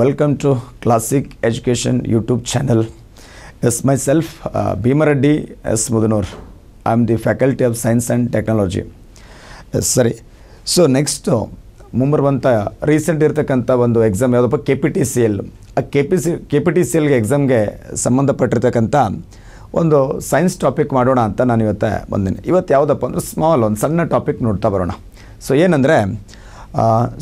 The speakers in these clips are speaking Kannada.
welcome to Classic Education YouTube channel. It's myself, uh, S S. I am the faculty of science and technology yes ಸರಿ ಸೊ ನೆಕ್ಸ್ಟು ಮುಂಬರುವಂಥ ರೀಸೆಂಟ್ ಇರ್ತಕ್ಕಂಥ ಒಂದು ಎಕ್ಸಾಮ್ ಯಾವುದಪ್ಪ K P T C L ಆ K P C K P T C ಎಲ್ಗೆ ಎಕ್ಸಾಮ್ಗೆ ಸಂಬಂಧಪಟ್ಟಿರ್ತಕ್ಕಂಥ ಒಂದು ಸೈನ್ಸ್ ಟಾಪಿಕ್ ಮಾಡೋಣ ಅಂತ ನಾನು ಇವತ್ತು ಬಂದಿನಿ ಇವತ್ತು ಯಾವುದಪ್ಪ ಅಂದ್ರೆ ಸ್ಮಾಲ್ ಒಂದು ಸಣ್ಣ ಟಾಪಿಕ್ ನೋಡ್ತಾ ಬರೋಣ ಸೊ ಏನಂದರೆ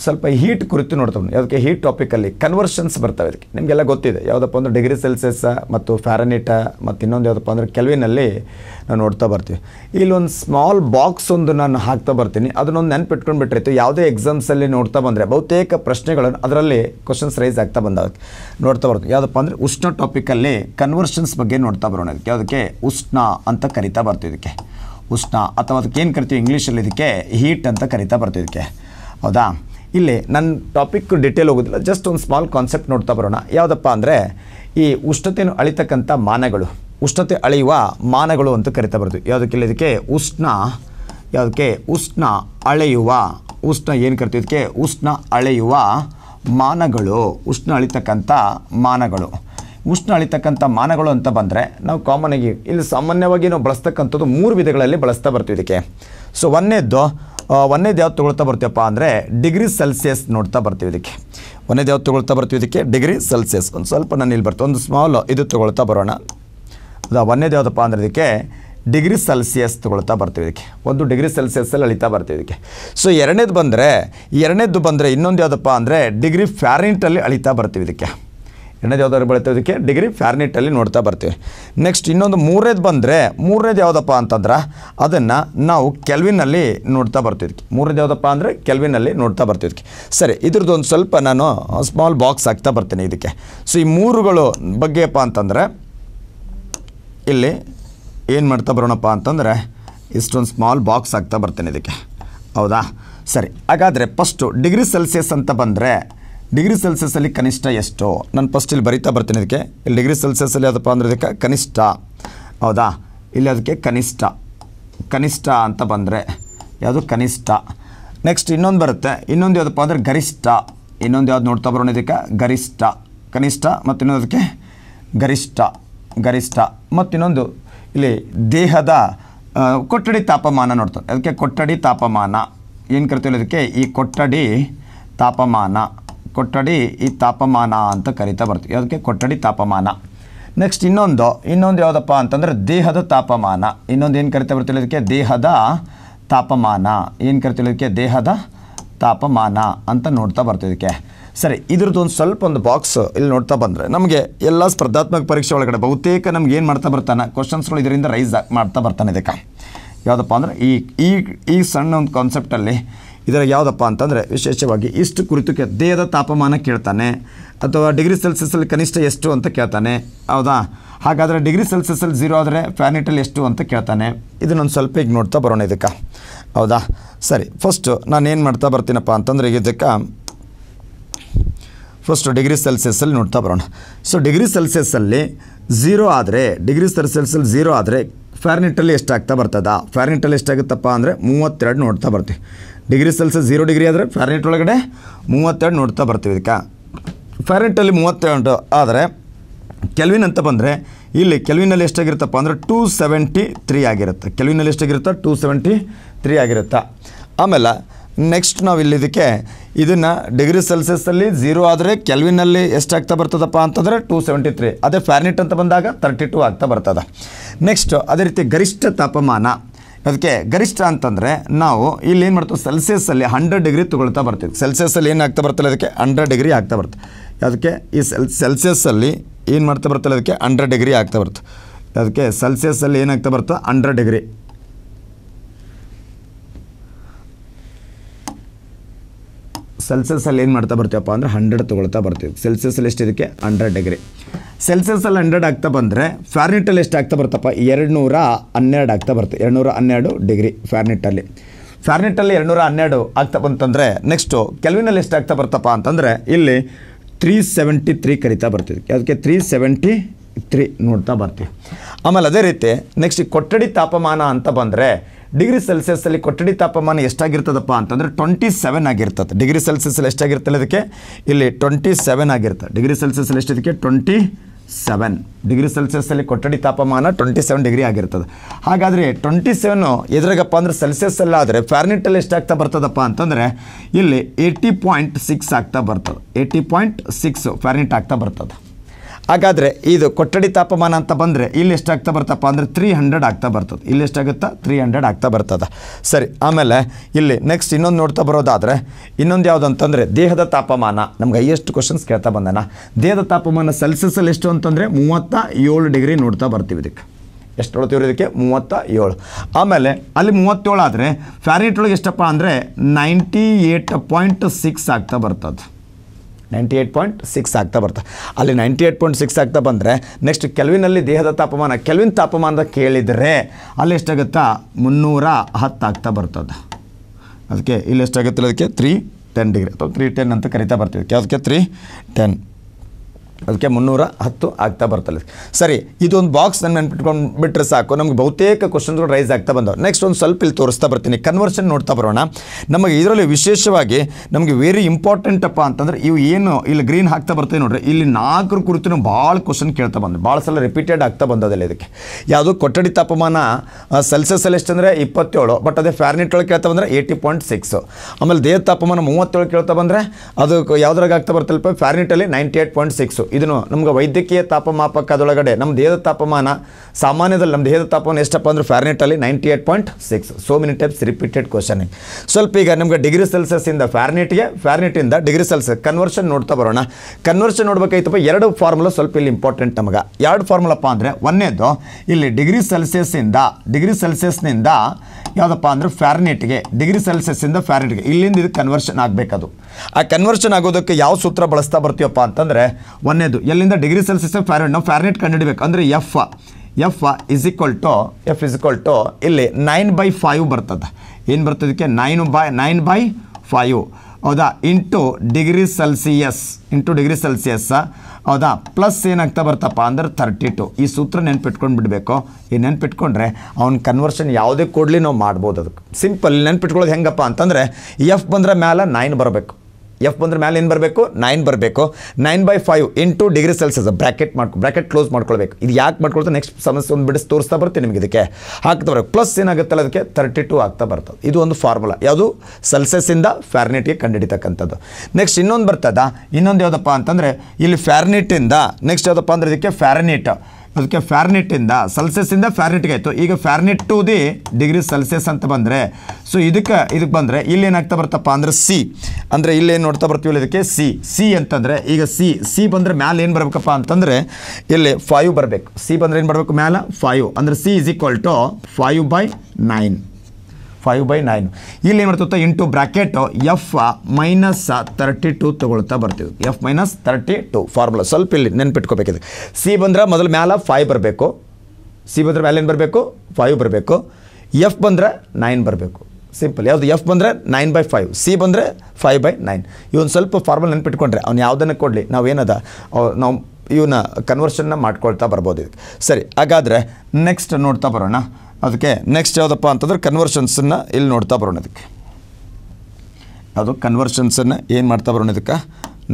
ಸ್ವಲ್ಪ ಹೀಟ್ ಕುರಿತು ನೋಡ್ತವೆ ಯಾವುದಕ್ಕೆ ಹೀಟ್ ಟಾಪಿಕಲ್ಲಿ ಕನ್ವರ್ಷನ್ಸ್ ಬರ್ತವೆ ಅದಕ್ಕೆ ನಿಮಗೆಲ್ಲ ಗೊತ್ತಿದೆ ಯಾವುದಪ್ಪ ಅಂದ್ರೆ ಡಿಗ್ರಿ ಸೆಲ್ಸಿಯಸ್ ಮತ್ತು ಫ್ಯಾರನೀಟ ಮತ್ತು ಇನ್ನೊಂದು ಯಾವುದಪ್ಪ ಅಂದರೆ ಕೆಲ್ವಿನಲ್ಲಿ ನಾವು ನೋಡ್ತಾ ಬರ್ತೀವಿ ಇಲ್ಲೊಂದು ಸ್ಮಾಲ್ ಬಾಕ್ಸ್ ಒಂದು ನಾನು ಹಾಕ್ತಾ ಬರ್ತೀನಿ ಅದನ್ನೊಂದು ನೆನ್ಪಿಟ್ಕೊಂಡು ಬಿಟ್ಟಿರ್ತೀವಿ ಯಾವುದೇ ಎಕ್ಸಾಮ್ಸಲ್ಲಿ ನೋಡ್ತಾ ಬಂದರೆ ಬಹುತೇಕ ಪ್ರಶ್ನೆಗಳನ್ನು ಅದರಲ್ಲಿ ಕ್ವಶನ್ಸ್ ರೈಸ್ ಆಗ್ತಾ ಬಂದಾಗ ನೋಡ್ತಾ ಬರ್ತೀವಿ ಯಾವುದಪ್ಪ ಅಂದರೆ ಉಷ್ಣ ಟಾಪಿಕಲ್ಲಿ ಕನ್ವರ್ಷನ್ಸ್ ಬಗ್ಗೆ ನೋಡ್ತಾ ಬರೋಣ ಅದಕ್ಕೆ ಯಾವುದಕ್ಕೆ ಉಷ್ಣ ಅಂತ ಕರಿತಾ ಬರ್ತೀವಿ ಇದಕ್ಕೆ ಉಷ್ಣ ಅಥವಾ ಅದಕ್ಕೆ ಏನು ಕರಿತೀವಿ ಇಂಗ್ಲೀಷಲ್ಲಿ ಇದಕ್ಕೆ ಹೀಟ್ ಅಂತ ಕರಿತಾ ಬರ್ತೀವಿ ಇದಕ್ಕೆ ಹೌದಾ ಇಲ್ಲಿ ನನ್ನ ಟಾಪಿಕ್ ಡಿಟೇಲ್ ಹೋಗೋದಿಲ್ಲ ಜಸ್ಟ್ ಒಂದು ಸ್ಮಾಲ್ ಕಾನ್ಸೆಪ್ಟ್ ನೋಡ್ತಾ ಬರೋಣ ಯಾವುದಪ್ಪ ಅಂದರೆ ಈ ಉಷ್ಣತೆಯನ್ನು ಅಳಿತಕ್ಕಂಥ ಮಾನಗಳು ಉಷ್ಣತೆ ಅಳೆಯುವ ಮಾನಗಳು ಅಂತ ಕರಿತಾ ಬರೋದು ಯಾವುದಕ್ಕೆ ಇದಕ್ಕೆ ಉಷ್ಣ ಯಾವುದಕ್ಕೆ ಉಷ್ಣ ಅಳೆಯುವ ಉಷ್ಣ ಏನು ಕರಿತೀವಿ ಇದಕ್ಕೆ ಉಷ್ಣ ಅಳೆಯುವ ಮಾನಗಳು ಉಷ್ಣ ಅಳಿತಕ್ಕಂಥ ಮಾನಗಳು ಉಷ್ಣ ಅಳಿತಕ್ಕಂಥ ಮಾನಗಳು ಅಂತ ಬಂದರೆ ನಾವು ಕಾಮನ್ ಆಗಿ ಇಲ್ಲಿ ಸಾಮಾನ್ಯವಾಗಿ ನಾವು ಬಳಸ್ತಕ್ಕಂಥದ್ದು ಮೂರು ವಿಧಗಳಲ್ಲಿ ಬಳಸ್ತಾ ಬರ್ತೀವಿ ಇದಕ್ಕೆ ಸೊ ಒಂದೇದ್ದು ಒಂದೇ ಯಾವ್ದು ತೊಗೊಳ್ತಾ ಬರ್ತೀವಪ್ಪ ಅಂದರೆ ಡಿಗ್ರಿ ಸೆಲ್ಸಿಯಸ್ ನೋಡ್ತಾ ಬರ್ತೀವಿ ಇದಕ್ಕೆ ಒಂದನೇದು ಯಾವ್ದು ತೊಗೊಳ್ತಾ ಬರ್ತೀವಿ ಇದಕ್ಕೆ ಡಿಗ್ರಿ ಸೆಲ್ಸಿಯಸ್ ಒಂದು ಸ್ವಲ್ಪ ನಾನು ಇಲ್ಲಿ ಬರ್ತೀವಿ ಒಂದು ಸ್ಮಾಲ್ ಇದು ತೊಗೊಳ್ತಾ ಬರೋಣ ಅದು ಒಂದೇ ಯಾವುದಪ್ಪ ಅಂದರೆ ಇದಕ್ಕೆ ಡಿಗ್ರಿ ಸೆಲ್ಸಿಯಸ್ ತೊಗೊಳ್ತಾ ಬರ್ತೀವಿ ಇದಕ್ಕೆ ಒಂದು ಡಿಗ್ರಿ ಸೆಲ್ಸಿಯಸ್ಸಲ್ಲಿ ಅಳಿತಾ ಬರ್ತೀವಿ ಇದಕ್ಕೆ ಸೊ ಎರಡನೇದು ಬಂದರೆ ಎರಡನೇದು ಬಂದರೆ ಇನ್ನೊಂದು ಯಾವುದಪ್ಪ ಅಂದರೆ ಡಿಗ್ರಿ ಫ್ಯಾರಿಂಟಲ್ಲಿ ಅಳಿತಾ ಬರ್ತೀವಿ ಇದಕ್ಕೆ ಎರಡನೇದು ಯಾವ್ದಾದ್ರು ಬೆಳಿತೀವಿ ಅದಕ್ಕೆ ಡಿಗ್ರಿ ಫ್ಯಾರ್ನಿಟಲ್ಲಿ ನೋಡ್ತಾ ಬರ್ತೀವಿ ನೆಕ್ಸ್ಟ್ ಇನ್ನೊಂದು ಮೂರನೇದು ಬಂದರೆ ಮೂರನೇದು ಯಾವುದಪ್ಪ ಅಂತಂದ್ರೆ ಅದನ್ನು ನಾವು ಕೆಲ್ವಿನಲ್ಲಿ ನೋಡ್ತಾ ಬರ್ತಿದ್ವಿ ಮೂರನೇದು ಯಾವುದಪ್ಪ ಅಂದರೆ ಕೆಲ್ವಿನಲ್ಲಿ ನೋಡ್ತಾ ಬರ್ತಿದ್ವಿ ಸರಿ ಇದ್ರದ್ದೊಂದು ಸ್ವಲ್ಪ ನಾನು ಸ್ಮಾಲ್ ಬಾಕ್ಸ್ ಹಾಕ್ತಾ ಬರ್ತೀನಿ ಇದಕ್ಕೆ ಸೊ ಈ ಮೂರುಗಳು ಬಗ್ಗೆಯಪ್ಪ ಅಂತಂದರೆ ಇಲ್ಲಿ ಏನು ಮಾಡ್ತಾ ಬರೋಣಪ್ಪ ಅಂತಂದರೆ ಇಷ್ಟೊಂದು ಸ್ಮಾಲ್ ಬಾಕ್ಸ್ ಹಾಕ್ತಾ ಬರ್ತೇನೆ ಇದಕ್ಕೆ ಹೌದಾ ಸರಿ ಹಾಗಾದರೆ ಫಸ್ಟು ಡಿಗ್ರಿ ಸೆಲ್ಸಿಯಸ್ ಅಂತ ಬಂದರೆ ಡಿಗ್ರಿ ಸೆಲ್ಸಿಯಸ್ಸಲ್ಲಿ ಕನಿಷ್ಠ ಎಷ್ಟು ನಾನು ಫಸ್ಟ್ ಇಲ್ಲಿ ಬರಿತಾ ಬರ್ತೀನಿ ಅದಕ್ಕೆ ಇಲ್ಲಿ ಡಿಗ್ರಿ ಸೆಲ್ಸಿಯಸ್ಸಲ್ಲಿ ಯಾವುದಪ್ಪ ಅಂದ್ರೆ ಅದಕ್ಕೆ ಕನಿಷ್ಠ ಹೌದಾ ಇಲ್ಲಿ ಅದಕ್ಕೆ ಕನಿಷ್ಠ ಕನಿಷ್ಠ ಅಂತ ಬಂದರೆ ಯಾವುದು ಕನಿಷ್ಠ ನೆಕ್ಸ್ಟ್ ಇನ್ನೊಂದು ಬರುತ್ತೆ ಇನ್ನೊಂದು ಯಾವುದಪ್ಪ ಅಂದರೆ ಗರಿಷ್ಠ ಇನ್ನೊಂದು ಯಾವ್ದು ನೋಡ್ತಾ ಬರೋಣ ಇದಕ್ಕೆ ಗರಿಷ್ಠ ಕನಿಷ್ಠ ಮತ್ತು ಇನ್ನೊಂದು ಅದಕ್ಕೆ ಗರಿಷ್ಠ ಗರಿಷ್ಠ ಮತ್ತು ಇನ್ನೊಂದು ಇಲ್ಲಿ ದೇಹದ ಕೊಠಡಿ ತಾಪಮಾನ ನೋಡ್ತಾರೆ ಅದಕ್ಕೆ ಕೊಠಡಿ ತಾಪಮಾನ ಏನು ಕರಿತೀವಿ ಅದಕ್ಕೆ ಈ ಕೊಠಡಿ ತಾಪಮಾನ ಕೊಠಡಿ ಈ ತಾಪಮಾನ ಅಂತ ಕರಿತಾ ಬರ್ತೀವಿ ಅದಕ್ಕೆ ಕೊಠಡಿ ತಾಪಮಾನ ನೆಕ್ಸ್ಟ್ ಇನ್ನೊಂದು ಇನ್ನೊಂದು ಯಾವುದಪ್ಪ ಅಂತಂದರೆ ದೇಹದ ತಾಪಮಾನ ಇನ್ನೊಂದು ಏನು ಕರಿತಾ ಬರ್ತೀವಿ ಅದಕ್ಕೆ ದೇಹದ ತಾಪಮಾನ ಏನು ಕರಿತೀವಿ ಅದಕ್ಕೆ ದೇಹದ ತಾಪಮಾನ ಅಂತ ನೋಡ್ತಾ ಇದಕ್ಕೆ ಸರಿ ಇದ್ರದ್ದು ಒಂದು ಸ್ವಲ್ಪ ಒಂದು ಬಾಕ್ಸ್ ಇಲ್ಲಿ ನೋಡ್ತಾ ಬಂದರೆ ನಮಗೆ ಎಲ್ಲ ಸ್ಪರ್ಧಾತ್ಮಕ ಪರೀಕ್ಷೆ ಒಳಗಡೆ ಬಹುತೇಕ ನಮ್ಗೆ ಏನು ಮಾಡ್ತಾ ಬರ್ತಾನೆ ಕ್ವಶನ್ಸ್ಗಳು ಇದರಿಂದ ರೈಸ್ ಮಾಡ್ತಾ ಬರ್ತಾನೆ ಇದಕ್ಕೆ ಯಾವುದಪ್ಪ ಅಂದರೆ ಈ ಈ ಈ ಸಣ್ಣ ಒಂದು ಕಾನ್ಸೆಪ್ಟಲ್ಲಿ ಇದರ ಯಾವುದಪ್ಪ ಅಂತಂದರೆ ವಿಶೇಷವಾಗಿ ಇಷ್ಟು ಕುರಿತು ಕೆ ದೇಹದ ತಾಪಮಾನ ಕೇಳ್ತಾನೆ ಅಥವಾ ಡಿಗ್ರಿ ಸೆಲ್ಸಿಯಸ್ಸಲ್ಲಿ ಕನಿಷ್ಠ ಎಷ್ಟು ಅಂತ ಕೇಳ್ತಾನೆ ಹೌದಾ ಹಾಗಾದರೆ ಡಿಗ್ರಿ ಸೆಲ್ಸಿಯಸ್ಸಲ್ಲಿ ಝೀರೋ ಆದರೆ ಫ್ಯಾನಿಟಲ್ಲಿ ಎಷ್ಟು ಅಂತ ಕೇಳ್ತಾನೆ ಇದನ್ನೊಂದು ಸ್ವಲ್ಪ ಈಗ ನೋಡ್ತಾ ಬರೋಣ ಇದಕ್ಕೆ ಹೌದಾ ಸರಿ ಫಸ್ಟು ನಾನೇನು ಮಾಡ್ತಾ ಬರ್ತೀನಪ್ಪ ಅಂತಂದರೆ ಈಗ ಇದಕ್ಕೆ ಫಸ್ಟು ಡಿಗ್ರಿ ಸೆಲ್ಸಿಯಸ್ಸಲ್ಲಿ ನೋಡ್ತಾ ಬರೋಣ ಸೊ ಡಿಗ್ರಿ ಸೆಲ್ಸಿಯಸ್ಸಲ್ಲಿ ಝೀರೋ ಆದರೆ ಡಿಗ್ರಿ ಸೆಲ್ಸಿಯಸ್ಸಲ್ಲಿ ಝೀರೋ ಆದರೆ ಫ್ಯಾರ್ನಿಟಲ್ಲಿ ಎಷ್ಟಾಗ್ತಾ ಬರ್ತದ ಫ್ಯಾರ್ನಿಟಲ್ಲಿ ಎಷ್ಟಾಗುತ್ತಪ್ಪ ಅಂದರೆ ಮೂವತ್ತೆರಡು ನೋಡ್ತಾ ಬರ್ತೀವಿ ಡಿಗ್ರಿ ಸೆಲ್ಸಿಯಸ್ ಝೀರೋ ಡಿಗ್ರಿ ಆದರೆ ಫ್ಯಾರೆಟ್ ಒಳಗಡೆ ಮೂವತ್ತೆರಡು ನೋಡ್ತಾ ಬರ್ತೀವಿ ಇದಕ್ಕೆ ಫ್ಯಾರೆಂಟಲ್ಲಿ ಮೂವತ್ತೆರಡು ಆದರೆ ಕೆಲ್ವಿನ್ ಅಂತ ಬಂದರೆ ಇಲ್ಲಿ ಕೆಲ್ವಿನಲ್ಲಿ ಎಷ್ಟಾಗಿರುತ್ತಪ್ಪ ಅಂದರೆ ಟೂ ಸೆವೆಂಟಿ ತ್ರೀ ಆಗಿರುತ್ತೆ ಕೆಲ್ವಿನಲ್ಲಿ ಎಷ್ಟಾಗಿರುತ್ತೆ ಟೂ ಸೆವೆಂಟಿ ತ್ರೀ ಆಗಿರುತ್ತೆ ಆಮೇಲೆ ನೆಕ್ಸ್ಟ್ ನಾವು ಇಲ್ಲಿ ಇದಕ್ಕೆ ಇದನ್ನು ಡಿಗ್ರಿ ಸೆಲ್ಸಿಯಸ್ಸಲ್ಲಿ ಝೀರೋ ಆದರೆ ಕೆಲ್ವಿನಲ್ಲಿ ಎಷ್ಟಾಗ್ತಾ ಬರ್ತದಪ್ಪ ಅಂತಂದರೆ ಟೂ ಸೆವೆಂಟಿ ತ್ರೀ ಅದೇ ಫ್ಯಾರ್ನಿಟ್ ಅಂತ ಬಂದಾಗ ತರ್ಟಿ ಟೂ ಆಗ್ತಾ ಬರ್ತದೆ ನೆಕ್ಸ್ಟು ಅದೇ ರೀತಿ ಗರಿಷ್ಠ ತಾಪಮಾನ ಅದಕ್ಕೆ ಗರಿಷ್ಠ ಅಂತಂದರೆ ನಾವು ಇಲ್ಲಿ ಏನು ಮಾಡ್ತೀವಿ ಸೆಲ್ಸಿಯಸ್ಸಲ್ಲಿ ಹಂಡ್ರೆಡ್ ಡಿಗ್ರಿ ತೊಗೊಳ್ತಾ ಬರ್ತೀವಿ ಸೆಲ್ಸಿಯಸ್ಸಲ್ಲಿ ಏನು ಆಗ್ತಾ ಅದಕ್ಕೆ ಹಂಡ್ರೆಡ್ ಡಿಗ್ರಿ ಆಗ್ತಾ ಬರ್ತದೆ ಅದಕ್ಕೆ ಈ ಸೆಲ್ ಸೆಲ್ಸಿಯಸ್ಸಲ್ಲಿ ಏನು ಮಾಡ್ತಾ ಬರ್ತಲ್ಲ ಅದಕ್ಕೆ ಹಂಡ್ರೆಡ್ ಡಿಗ್ರಿ ಆಗ್ತಾ ಬರ್ತದೆ ಅದಕ್ಕೆ ಸೆಲ್ಸಿಯಸ್ಸಲ್ಲಿ ಏನಾಗ್ತಾ ಬರ್ತೋ ಹಂಡ್ರೆಡ್ ಡಿಗ್ರಿ ಸೆಲ್ಸಿಯಸ್ಸಲ್ಲಿ ಏನು ಮಾಡ್ತಾ ಬರ್ತೀವಪ್ಪ ಅಂದರೆ ಹಂಡ್ರೆಡ್ ತೊಗೊಳ್ತಾ ಬರ್ತೀವಿ ಸೆಲ್ಸಿಯಸ್ಸಲ್ಲಿ ಎಷ್ಟಿದಕ್ಕೆ ಹಂಡ್ರೆಡ್ ಡಿಗ್ರಿ ಸೆಲ್ಸಿಯಸಲ್ಲಿ ಹಂಡ್ರೆಡ್ ಆಗ್ತಾ ಬಂದರೆ ಫ್ಯಾರ್ನಿಟಲ್ಲಿ ಎಷ್ಟು ಆಗ್ತಾ ಬರ್ತಪ್ಪ ಎರಡು ನೂರ ಹನ್ನೆರಡು ಆಗ್ತಾ ಬರುತ್ತೆ ಎರಡು ನೂರ ಹನ್ನೆರಡು ಡಿಗ್ರಿ ಫ್ಯಾರ್ನಿಟಲ್ಲಿ ಫ್ಯಾರ್ನಿಟಲ್ಲಿ ಎರಡುನೂರ ಹನ್ನೆರಡು ಆಗ್ತಾ ಬಂತಂದರೆ ನೆಕ್ಸ್ಟು ಕೆಲವಿನಲ್ಲಿ ಎಷ್ಟು ಆಗ್ತಾ ಬರ್ತಪ್ಪ ಅಂತಂದರೆ ಇಲ್ಲಿ ತ್ರೀ ಸೆವೆಂಟಿ ತ್ರೀ ಕರಿತಾ ಬರ್ತಿದ್ವಿ ಅದಕ್ಕೆ ತ್ರೀ ಸೆವೆಂಟಿ ತ್ರೀ ನೋಡ್ತಾ ಬರ್ತೀವಿ ಆಮೇಲೆ ಅದೇ ರೀತಿ ನೆಕ್ಸ್ಟ್ ಕೊಠಡಿ ತಾಪಮಾನ ಅಂತ ಬಂದರೆ ಡಿಗ್ರಿ ಸೆಲ್ಸಿಯಸ್ಸಲ್ಲಿ ಕೊಠಡಿ ತಾಪಮಾನ ಎಷ್ಟಾಗಿರ್ತದಪ್ಪ ಅಂತಂದರೆ ಟ್ವೆಂಟಿ ಸೆವೆನ್ ಆಗಿರ್ತದೆ ಡಿಗ್ರಿ ಸೆಲ್ಸಿಯಸ್ಸಲ್ಲಿ ಎಷ್ಟಾಗಿರ್ತಲ್ಲ ಇದಕ್ಕೆ ಇಲ್ಲಿ ಟ್ವೆಂಟಿ ಸೆವೆನ್ ಆಗಿರ್ತದೆ ಡಿಗ್ರಿ ಸೆಲ್ಸಿಯಸ್ಸಲ್ಲಿ ಎಷ್ಟಿದಕ್ಕೆ ಟ್ವೆಂಟಿ ಸೆವೆನ್ ಡಿಗ್ರಿ ಸೆಲ್ಸಿಯಸ್ಸಲ್ಲಿ ಕೊಠಡಿ ತಾಪಮಾನ ಟ್ವೆಂಟಿ ಸೆವೆನ್ ಡಿಗ್ರಿ ಆಗಿರ್ತದೆ ಹಾಗಾದರೆ ಟ್ವೆಂಟಿ ಸೆವೆನ್ನು ಎದ್ರಾಗಪ್ಪ ಅಂದರೆ ಸೆಲ್ಸಿಯಸ್ಸಲ್ಲಿ ಆದರೆ ಫ್ಯಾರ್ನಿಟಲ್ಲಿ ಎಷ್ಟಾಗ್ತಾ ಬರ್ತದಪ್ಪ ಅಂತಂದರೆ ಇಲ್ಲಿ ಏಯ್ಟಿ ಪಾಯಿಂಟ್ ಸಿಕ್ಸ್ ಆಗ್ತಾ ಬರ್ತದೆ ಏಯ್ಟಿ ಪಾಯಿಂಟ್ ಸಿಕ್ಸು ಫ್ಯಾರ್ನಿಟ್ ಆಗ್ತಾ ಬರ್ತದೆ ಹಾಗಾದರೆ ಇದು ಕೊಠಡಿ ತಾಪಮಾನ ಅಂತ ಬಂದರೆ ಇಲ್ಲಿ ಎಷ್ಟಾಗ್ತಾ ಬರ್ತಪ್ಪ ಅಂದರೆ ತ್ರೀ ಹಂಡ್ರೆಡ್ ಆಗ್ತಾ ಬರ್ತದೆ ಇಲ್ಲಿ ಎಷ್ಟಾಗುತ್ತಾ ತ್ರೀ ಹಂಡ್ರೆಡ್ ಆಗ್ತಾ ಬರ್ತದೆ ಸರಿ ಆಮೇಲೆ ಇಲ್ಲಿ ನೆಕ್ಸ್ಟ್ ಇನ್ನೊಂದು ನೋಡ್ತಾ ಬರೋದಾದರೆ ಇನ್ನೊಂದು ಯಾವುದು ಅಂತಂದರೆ ದೇಹದ ತಾಪಮಾನ ನಮ್ಗೆ ಹೈಯೆಸ್ಟ್ ಕ್ವಶನ್ಸ್ ಕೇಳ್ತಾ ಬಂದಾನ ದೇಹದ ತಾಪಮಾನ ಸೆಲ್ಸಿಯಸ್ಸಲ್ಲಿ ಎಷ್ಟು ಅಂತಂದರೆ ಮೂವತ್ತ ಏಳು ಡಿಗ್ರಿ ನೋಡ್ತಾ ಬರ್ತೀವಿ ಇದಕ್ಕೆ ಎಷ್ಟು ನೋಡ್ತೀವಿ ಇದಕ್ಕೆ ಮೂವತ್ತ ಏಳು ಆಮೇಲೆ ಅಲ್ಲಿ ಮೂವತ್ತೇಳು ಆದರೆ ಫ್ಯಾರಿಟ್ ಒಳಗೆ ಎಷ್ಟಪ್ಪ ಅಂದರೆ ನೈಂಟಿ ಏಟ್ ಪಾಯಿಂಟ್ ಸಿಕ್ಸ್ ಆಗ್ತಾ ಬರ್ತದೆ ನೈಂಟಿ ಏಯ್ಟ್ ಪಾಯಿಂಟ್ ಸಿಕ್ಸ್ ಆಗ್ತಾ ಬರ್ತದೆ ಅಲ್ಲಿ ನೈಂಟಿ ಏಯ್ಟ್ ಪಾಯಿಂಟ್ ಸಿಕ್ಸ್ ಆಗ್ತಾ ಬಂದರೆ ನೆಕ್ಸ್ಟ್ ಕೆಲವಿನಲ್ಲಿ ದೇಹದ ತಾಪಮಾನ ಕೆಲವಿನ ತಾಪಮಾನ ಕೇಳಿದರೆ ಅಲ್ಲಿ ಎಷ್ಟಾಗುತ್ತಾ ಮುನ್ನೂರ ಹತ್ತಾಗ್ತಾ ಬರ್ತದೆ ಅದಕ್ಕೆ ಇಲ್ಲಿ ಎಷ್ಟಾಗುತ್ತೆ ಅದಕ್ಕೆ ತ್ರೀ ಟೆನ್ ಡಿಗ್ರಿ ಅಥವಾ ತ್ರೀ ಟೆನ್ ಅಂತ ಕರಿತಾ ಬರ್ತೀವಿ ಅದಕ್ಕೆ ತ್ರೀ ಟೆನ್ ಅದಕ್ಕೆ ಮುನ್ನೂರ ಹತ್ತು ಆಗ್ತಾ ಬರ್ತಲ್ಲ ಸರಿ ಇದೊಂದು ಬಾಕ್ಸ್ ನನ್ನ ನೆನ್ಪಿಟ್ಕೊಂಡು ಬಿಟ್ಟರೆ ಸಾಕು ನಮಗೆ ಬಹುತೇಕ ಕ್ವಶನ್ಸ್ಗಳು ರೈಸ್ ಆಗ್ತಾ ಬಂದವು ನೆಕ್ಸ್ಟ್ ಒಂದು ಸ್ವಲ್ಪ ಇಲ್ಲಿ ತೋರಿಸ್ತಾ ಬರ್ತೀನಿ ಕನ್ವರ್ಷನ್ ನೋಡ್ತಾ ಬರೋಣ ನಮಗೆ ಇದರಲ್ಲಿ ವಿಶೇಷವಾಗಿ ನಮಗೆ ವೆರಿ ಇಂಪಾರ್ಟೆಂಟ್ ಅಪ್ಪ ಅಂತಂದ್ರೆ ಇವು ಏನು ಇಲ್ಲಿ ಗ್ರೀನ್ ಹಾಕ್ತಾ ಬರ್ತೀವಿ ನೋಡ್ರಿ ಇಲ್ಲಿ ನಾಲ್ಕರ ಕುರಿತು ಭಾಳ ಕ್ವಶನ್ ಕೇಳ್ತಾ ಬಂದ್ವಿ ಭಾಳ ಸಲ ರಿಪೀಟೆಡ್ ಆಗ್ತಾ ಬಂದದಲ್ಲ ಇದಕ್ಕೆ ಯಾವುದು ಕೊಠಡಿ ತಾಪಮಾನ ಸೆಲ್ಸಿಯಸ್ ಅಲ್ಲಿ ಅಂದರೆ ಇಪ್ಪತ್ತೇಳು ಬಟ್ ಅದೇ ಫ್ಯಾರ್ನೆಟ್ ಒಳಗೆ ಕೇಳ್ತಾ ಬಂದರೆ ಏಯ್ಟಿ ಪಾಯಿಂಟ್ ಸಿಕ್ಸು ಆಮೇಲೆ ದೇಹ ತಾಪಮಾನ ಮೂವತ್ತೇಳು ಕೇಳ್ತಾ ಬಂದರೆ ಅದು ಯಾವುದ್ರಾಗ ಆಗ್ತಾ ಬರ್ತಲ್ಲಪ್ಪ ಫ್ಯಾರ್ನೆಟಲ್ಲಿ ನೈಂಟಿ ಏಟ್ ಪಾಯಿಂಟ್ ಸಿಕ್ಸು ಇದನ್ನು ನಮ್ಗೆ ವೈದ್ಯಕೀಯ ತಾಪಮಾಪಕದೊಳಗಡೆ ನಮ್ಮ ದೇಹದ ತಾಪಮಾನ ಸಾಮಾನ್ಯದಲ್ಲಿ ನಮ್ಮ ದೇಹದ ತಾಪಮಾನ ಎಷ್ಟಪ್ಪ ಅಂದ್ರೆ ಫ್ಯಾರ್ನೆಟಲ್ಲಿ ninety eight point six so many types repeated question ಸ್ವಲ್ಪ ಈಗ ನಮ್ಗೆ ಡಿಗ್ರಿ ಸೆಲ್ಸಿಯಸ್ಸಿಂದ ಫ್ಯಾರ್ನೆಟ್ಗೆ ಫ್ಯಾರ್ನೆಟಿಂದ ಡಿಗ್ರಿ ಸೆಲ್ಸಿಯಸ್ ಕನ್ವರ್ಷನ್ ನೋಡ್ತಾ ಬರೋಣ ಕನ್ವರ್ಷನ್ ನೋಡ್ಬೇಕಾಯ್ತಪ್ಪ ಎರಡು ಫಾರ್ಮುಲಾ ಸ್ವಲ್ಪ ಇಲ್ಲಿ ಇಂಪಾರ್ಟೆಂಟ್ ನಮಗೆ ಎರಡು ಫಾರ್ಮುಲಪ್ಪ ಅಂದರೆ ಒಂದೇದು ಇಲ್ಲಿ ಡಿಗ್ರಿ ಇಂದ ಡಿಗ್ರಿ ಸೆಲ್ಸಿಯಸ್ನಿಂದ ಯಾವುದಪ್ಪ ಅಂದ್ರೆ ಫ್ಯಾರ್ನೆಟ್ಗೆ ಡಿಗ್ರಿ ಸೆಲ್ಸಿಯಸ್ಸಿಂದ ಫ್ಯಾರ್ನೆಟ್ಗೆ ಇಲ್ಲಿಂದ ಇದು ಕನ್ವರ್ಷನ್ ಆಗಬೇಕದು ಆ ಕನ್ವರ್ಷನ್ ಆಗೋದಕ್ಕೆ ಯಾವ ಸೂತ್ರ ಬಳಸ್ತಾ ಬರ್ತೀವಪ್ಪ ಅಂತಂದರೆ ಒನ್ ಎಲ್ಲಿಂದ ಡಿಗ್ರಿ ಸೆಲ್ಸಿಯಸ್ ಫ್ಯಾರೆಟ್ ನಾವು ಫ್ಯಾರೆಟ್ ಕಂಡುಹಿಡಬೇಕು ಅಂದರೆ F F is to F is to ಇಲ್ಲಿ ನೈನ್ ಬೈ ಫೈವ್ ಬರ್ತದೆ ಏನು ಬರ್ತದಕ್ಕೆ nine by nine by five ಹೌದಾ into degree Celsius into degree Celsius ಹೌದಾ ಪ್ಲಸ್ ಏನಾಗ್ತಾ ಬರ್ತಪ್ಪ ಅಂದ್ರೆ ತರ್ಟಿ ಟು ಈ ಸೂತ್ರ ನೆನ್ಪಿಟ್ಕೊಂಡು ಬಿಡಬೇಕು ಈ ನೆನ್ಪಿಟ್ಕೊಂಡ್ರೆ ಅವ್ನ ಕನ್ವರ್ಷನ್ ಯಾವುದೇ ಕೊಡಲಿ ನಾವು ಮಾಡ್ಬೋದು ಅದಕ್ಕೆ ಸಿಂಪಲ್ ನೆನ್ಪಿಟ್ಕೊಳ್ಳೋದು ಹೆಂಗಪ್ಪ ಅಂತಂದರೆ ಎಫ್ ಬಂದ್ರೆ ಮೇಲೆ ನೈನ್ ಬರಬೇಕು ಎಫ್ ಬಂದರೆ ಮೇಲೆ ಏನು ಬರಬೇಕು ನೈನ್ ಬರಬೇಕು nine by five to degree Celsius bracket ಮಾಡ್ಕೊ ಬ್ರ್ಯಾಕೆಟ್ ಕ್ಲೋಸ್ ಮಾಡ್ಕೊಳ್ಬೇಕು ಇದು ಯಾಕೆ ಮಾಡ್ಕೊಳ್ತಾ ನೆಕ್ಸ್ಟ್ ಸಮಸ್ಯೆ ಒಂದು ಬಿಡಿಸಿ ತೋರಿಸ್ತಾ ಬರ್ತೀನಿ ನಿಮಗೆ ಇದಕ್ಕೆ ಹಾಕ್ತಾ ಪ್ಲಸ್ ಏನಾಗುತ್ತಲ್ಲ ಅದಕ್ಕೆ ತರ್ಟಿ ಟು ಆಗ್ತಾ ಬರ್ತದೆ ಇದು ಒಂದು ಫಾರ್ಮುಲಾ ಯಾವುದು ಸೆಲ್ಸಿಯಸ್ಸಿಂದ ಫ್ಯಾರ್ನೆಟ್ಗೆ ಕಂಡುಹಿಡಿತಕ್ಕಂಥದ್ದು ನೆಕ್ಸ್ಟ್ ಇನ್ನೊಂದು ಬರ್ತದ ಇನ್ನೊಂದು ಯಾವುದಪ್ಪ ಅಂತಂದರೆ ಇಲ್ಲಿ ಫ್ಯಾರ್ನೆಟಿಂದ ನೆಕ್ಸ್ಟ್ ಯಾವುದಪ್ಪ ಅಂದರೆ ಇದಕ್ಕೆ ಫ್ಯಾರ್ನಿಟ್ ಅದಕ್ಕೆ ಫ್ಯಾರ್ನೆಟ್ಟಿಂದ ಸೆಲ್ಸಿಯಸ್ಸಿಂದ ಫ್ಯಾರ್ನಿಟ್ಗೆ ಆಯಿತು ಈಗ Fahrenheit to the degree Celsius ಅಂತ ಬಂದರೆ ಸೊ ಇದಕ್ಕೆ ಇದಕ್ಕೆ ಬಂದರೆ ಇಲ್ಲೇನಾಗ್ತಾ ಬರ್ತಪ್ಪ ಅಂದರೆ ಸಿ ಅಂದರೆ ಏನು ನೋಡ್ತಾ ಬರ್ತೀವಿ ಇದಕ್ಕೆ ಸಿ ಸಿ ಅಂತಂದರೆ ಈಗ ಸಿ ಸಿ ಬಂದರೆ ಮ್ಯಾಲೆ ಏನು ಬರಬೇಕಪ್ಪ ಅಂತಂದರೆ ಇಲ್ಲಿ ಫೈವ್ ಬರಬೇಕು ಸಿ ಬಂದರೆ ಏನು ಬರಬೇಕು ಮ್ಯಾಲ ಫೈವ್ ಅಂದರೆ C is equal to five by nine five by nine ಇಲ್ಲಿ ಏನು ಮಾಡ್ತಾ into bracket F minus thirty two ತೊಗೊಳ್ತಾ ಬರ್ತೀವಿ F minus thirty two formula ಸ್ವಲ್ಪ ಇಲ್ಲಿ ನೆನ್ಪಿಟ್ಕೋಬೇಕಿದೆ ಸಿ ಬಂದ್ರೆ ಮೊದಲು ಮ್ಯಾಲ ಫೈವ್ ಬರಬೇಕು ಸಿ ಬಂದರೆ ಮ್ಯಾಲೇನು ಬರಬೇಕು ಫೈವ್ ಬರಬೇಕು ಎಫ್ ಬಂದರೆ ನೈನ್ ಬರಬೇಕು ಸಿಂಪಲ್ ಯಾವುದು ಎಫ್ ಬಂದರೆ ನೈನ್ ಬೈ ಫೈವ್ ಸಿ ಬಂದರೆ ಫೈವ್ ಬೈ ನೈನ್ ಇವನು ಸ್ವಲ್ಪ ಫಾರ್ಮುಲಾ ನೆನ್ಪಿಟ್ಕೊಂಡ್ರೆ ಅವ್ನು ಯಾವುದನ್ನು ಕೊಡಲಿ ನಾವು ಏನದ ನಾವು ಇವನ್ನ ಕನ್ವರ್ಷನ್ನ ಮಾಡ್ಕೊಳ್ತಾ ಬರ್ಬೋದು ಇದಕ್ಕೆ ಸರಿ ಹಾಗಾದರೆ ನೆಕ್ಸ್ಟ್ ನೋಡ್ತಾ ಬರೋಣ ಅದಕ್ಕೆ ನೆಕ್ಸ್ಟ್ ಯಾವುದಪ್ಪ ಅಂತಂದ್ರೆ ಕನ್ವರ್ಷನ್ಸನ್ನು ಇಲ್ಲಿ ನೋಡ್ತಾ ಬರೋಣ ಇದಕ್ಕೆ ಅದು ಕನ್ವರ್ಷನ್ಸನ್ನು ಏನು ಮಾಡ್ತಾ ಬರೋಣ ಇದಕ್ಕೆ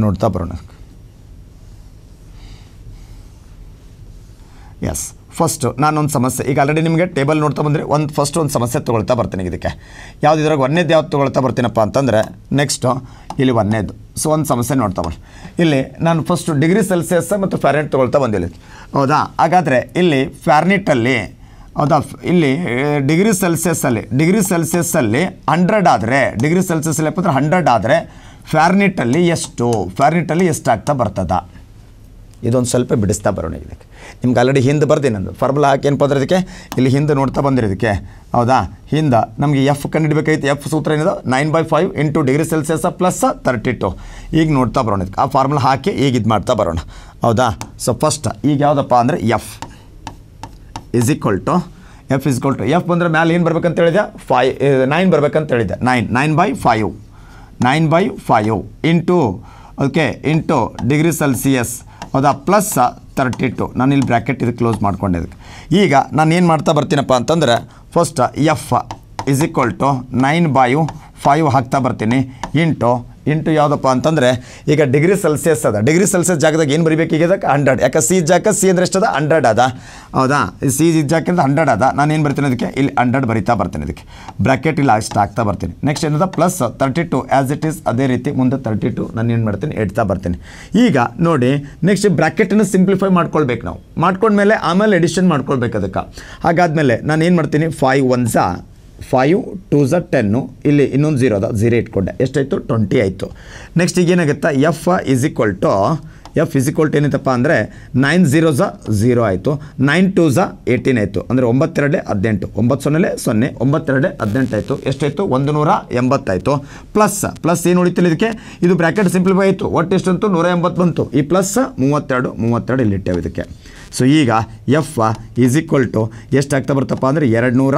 ನೋಡ್ತಾ ಬರೋಣ ಎಸ್ ಫಸ್ಟು ನಾನೊಂದು ಸಮಸ್ಯೆ ಈಗ ಆಲ್ರೆಡಿ ನಿಮಗೆ ಟೇಬಲ್ ನೋಡ್ತಾ ಬಂದರೆ ಒಂದು ಫಸ್ಟ್ ಒಂದು ಸಮಸ್ಯೆ ತೊಗೊಳ್ತಾ ಬರ್ತೀನಿ ಇದಕ್ಕೆ ಯಾವ್ದು ಇದ್ರಾಗ ಒಂದೇದು ಯಾವ್ದು ತೊಗೊಳ್ತಾ ಬರ್ತೀನಪ್ಪ ಅಂತಂದರೆ ನೆಕ್ಸ್ಟು ಇಲ್ಲಿ ಒಂದೇದು ಸೊ ಒಂದು ಸಮಸ್ಯೆ ನೋಡ್ತಾ ಬರ್ರಿ ಇಲ್ಲಿ ನಾನು ಫಸ್ಟು ಡಿಗ್ರಿ ಸೆಲ್ಸಿಯಸ್ ಮತ್ತು ಫ್ಯಾರೆಟ್ ತೊಗೊಳ್ತಾ ಬಂದಿಲ್ಲ ಹೌದಾ ಹಾಗಾದರೆ ಇಲ್ಲಿ ಫ್ಯಾರ್ನಿಟಲ್ಲಿ ಹೌದಾ ಇಲ್ಲಿ ಡಿಗ್ರಿ ಸೆಲ್ಸಿಯಸ್ಸಲ್ಲಿ ಡಿಗ್ರಿ ಸೆಲ್ಸಿಯಸ್ಸಲ್ಲಿ ಹಂಡ್ರೆಡ್ ಆದರೆ ಡಿಗ್ರಿ ಸೆಲ್ಸಿಯಸ್ಸಲ್ಲಿ ಅಂದರೆ ಹಂಡ್ರೆಡ್ ಆದರೆ ಫ್ಯಾರ್ನಿಟಲ್ಲಿ ಎಷ್ಟು ಫ್ಯಾರ್ನಿಟಲ್ಲಿ ಎಷ್ಟಾಗ್ತಾ ಬರ್ತದ ಇದೊಂದು ಸ್ವಲ್ಪ ಬಿಡಿಸ್ತಾ ಬರೋಣ ಇದಕ್ಕೆ ನಿಮ್ಗೆ ಆಲ್ರೆಡಿ ಹಿಂದೆ ಬರ್ದಿನಂದು ನಂದು ಫಾರ್ಮುಲಾ ಹಾಕಿ ಏನು ಅಂದ್ರೆ ಇದಕ್ಕೆ ಇಲ್ಲಿ ಹಿಂದೆ ನೋಡ್ತಾ ಬಂದಿರೋದಕ್ಕೆ ಹೌದಾ ಹಿಂದೆ ನಮಗೆ ಎಫ್ ಕಂಡುಹಿಡಬೇಕಾಗಿತ್ತು ಎಫ್ ಸೂತ್ರ ಏನಿದೆ nine by five into degree Celsius plus thirty two ಈಗ ನೋಡ್ತಾ ಬರೋಣ ಇದಕ್ಕೆ ಆ ಫಾರ್ಮುಲಾ ಹಾಕಿ ಈಗ ಇದು ಮಾಡ್ತಾ ಬರೋಣ ಹೌದಾ ಸೊ ಫಸ್ಟ್ ಈಗ ಯಾವುದಪ್ಪ ಅಂದರೆ F is equal to F is equal to F ಬಂದರೆ ಮ್ಯಾಲೆ ಏನು ಬರ್ಬೇಕಂತ ಹೇಳಿದೆ ಫೈ ನೈನ್ ಬರ್ಬೇಕಂತ ಹೇಳಿದೆ nine nine by five nine by five into okay into degree Celsius ಹೌದಾ ಪ್ಲಸ್ ತರ್ಟಿ ಟು ನಾನು ಇಲ್ಲಿ ಬ್ರ್ಯಾಕೆಟ್ ಇದು ಕ್ಲೋಸ್ ಮಾಡ್ಕೊಂಡಿದ್ದಕ್ಕೆ ಈಗ ನಾನು ಏನು ಮಾಡ್ತಾ ಬರ್ತೀನಪ್ಪ ಅಂತಂದರೆ first F is equal to nine by five ಹಾಕ್ತಾ ಬರ್ತೀನಿ ಇಂಟು ಇಂಟು ಯಾವುದಪ್ಪ ಅಂತಂದರೆ ಈಗ ಡಿಗ್ರಿ ಸೆಲ್ಸಿಯಸ್ ಅದ ಡಿಗ್ರಿ ಸೆಲ್ಸಿಯಸ್ ಜಾಗದಾಗ ಏನು ಬರಿಬೇಕು ಅದಕ್ಕೆ ಹಂಡ್ರೆಡ್ ಯಾಕೆ ಸಿ ಜಾಕ ಸಿ ಅಂದರೆ ಎಷ್ಟದ ಹಂಡ್ರೆಡ್ ಅದ ಹೌದಾ ಸಿ ಜಾಕಿಂದ ಹಂಡ್ರೆಡ್ ಅದ ನಾನು ಏನು ಬರ್ತೀನಿ ಅದಕ್ಕೆ ಇಲ್ಲಿ ಹಂಡ್ರೆಡ್ ಬರಿತಾ ಬರ್ತೀನಿ ಅದಕ್ಕೆ ಬ್ರಾಕೆಟ್ ಇಲ್ಲಿ ಅಷ್ಟು ಹಾಕ್ತಾ ಬರ್ತೀನಿ ನೆಕ್ಸ್ಟ್ ಏನದ plus thirty two as it is ಅದೇ ರೀತಿ ಮುಂದೆ ತರ್ಟಿ ಟು ನಾನು ಏನು ಮಾಡ್ತೀನಿ ಎಡ್ತಾ ಬರ್ತೀನಿ ಈಗ ನೋಡಿ ನೆಕ್ಸ್ಟ್ ಬ್ರಾಕೆಟನ್ನು ಸಿಂಪ್ಲಿಫೈ ಮಾಡ್ಕೊಳ್ಬೇಕು ನಾವು ಮಾಡ್ಕೊಂಡ್ಮೇಲೆ ಆಮೇಲೆ ಎಡಿಷನ್ ಮಾಡ್ಕೊಳ್ಬೇಕು ಅದಕ್ಕೆ ಹಾಗಾದಮೇಲೆ ನಾನು ಏನು ಮಾಡ್ತೀನಿ ಫೈವ್ ಒನ್ಸಾ ಫೈವ್ ಟೂ ಝ ಟೆನ್ನು ಇಲ್ಲಿ ಇನ್ನೊಂದು ಝೀರೋ ಅದ ಝೀರೋ ಇಟ್ಕೊಂಡೆ ಎಷ್ಟಾಯಿತು ಟ್ವೆಂಟಿ ಆಯಿತು ನೆಕ್ಸ್ಟ್ ಈಗ ಏನಾಗುತ್ತೆ F is equal to F to ಏನಿತ್ತಪ್ಪ ಅಂದರೆ ನೈನ್ ಝೀರೋ ಝ ಝೀರೋ ಆಯಿತು ನೈನ್ ಟು ಝ ಏಯ್ಟೀನ್ ಆಯಿತು ಅಂದರೆ ಒಂಬತ್ತೆರಡೇ ಹದಿನೆಂಟು ಒಂಬತ್ತು ಸೊನ್ನೆಲೆ ಸೊನ್ನೆ ಒಂಬತ್ತೆರಡೇ ಹದಿನೆಂಟು ಆಯಿತು ಎಷ್ಟಾಯಿತು ಒಂದು ನೂರ ಎಂಬತ್ತಾಯಿತು ಪ್ಲಸ್ ಪ್ಲಸ್ ಏನು ಉಳಿತಿಲ್ಲ ಇದಕ್ಕೆ ಇದು ಬ್ರ್ಯಾಕೆಟ್ ಸಿಂಪ್ಲಿಫೈ ಆಯಿತು ಒಟ್ಟು ಎಷ್ಟಂತೂ ನೂರ ಎಂಬತ್ತು ಬಂತು ಈ ಪ್ಲಸ್ ಮೂವತ್ತೆರಡು ಮೂವತ್ತೆರಡು ಇಲ್ಲಿ ಇಟ್ಟೇವೆ ಇದಕ್ಕೆ ಸೊ ಈಗ ಎಫ್ ಈಸ್ ಈಕ್ವಲ್ ಟು ಎಷ್ಟಾಗ್ತಾ ಬರ್ತಪ್ಪ ಅಂದರೆ ಎರಡು ನೂರ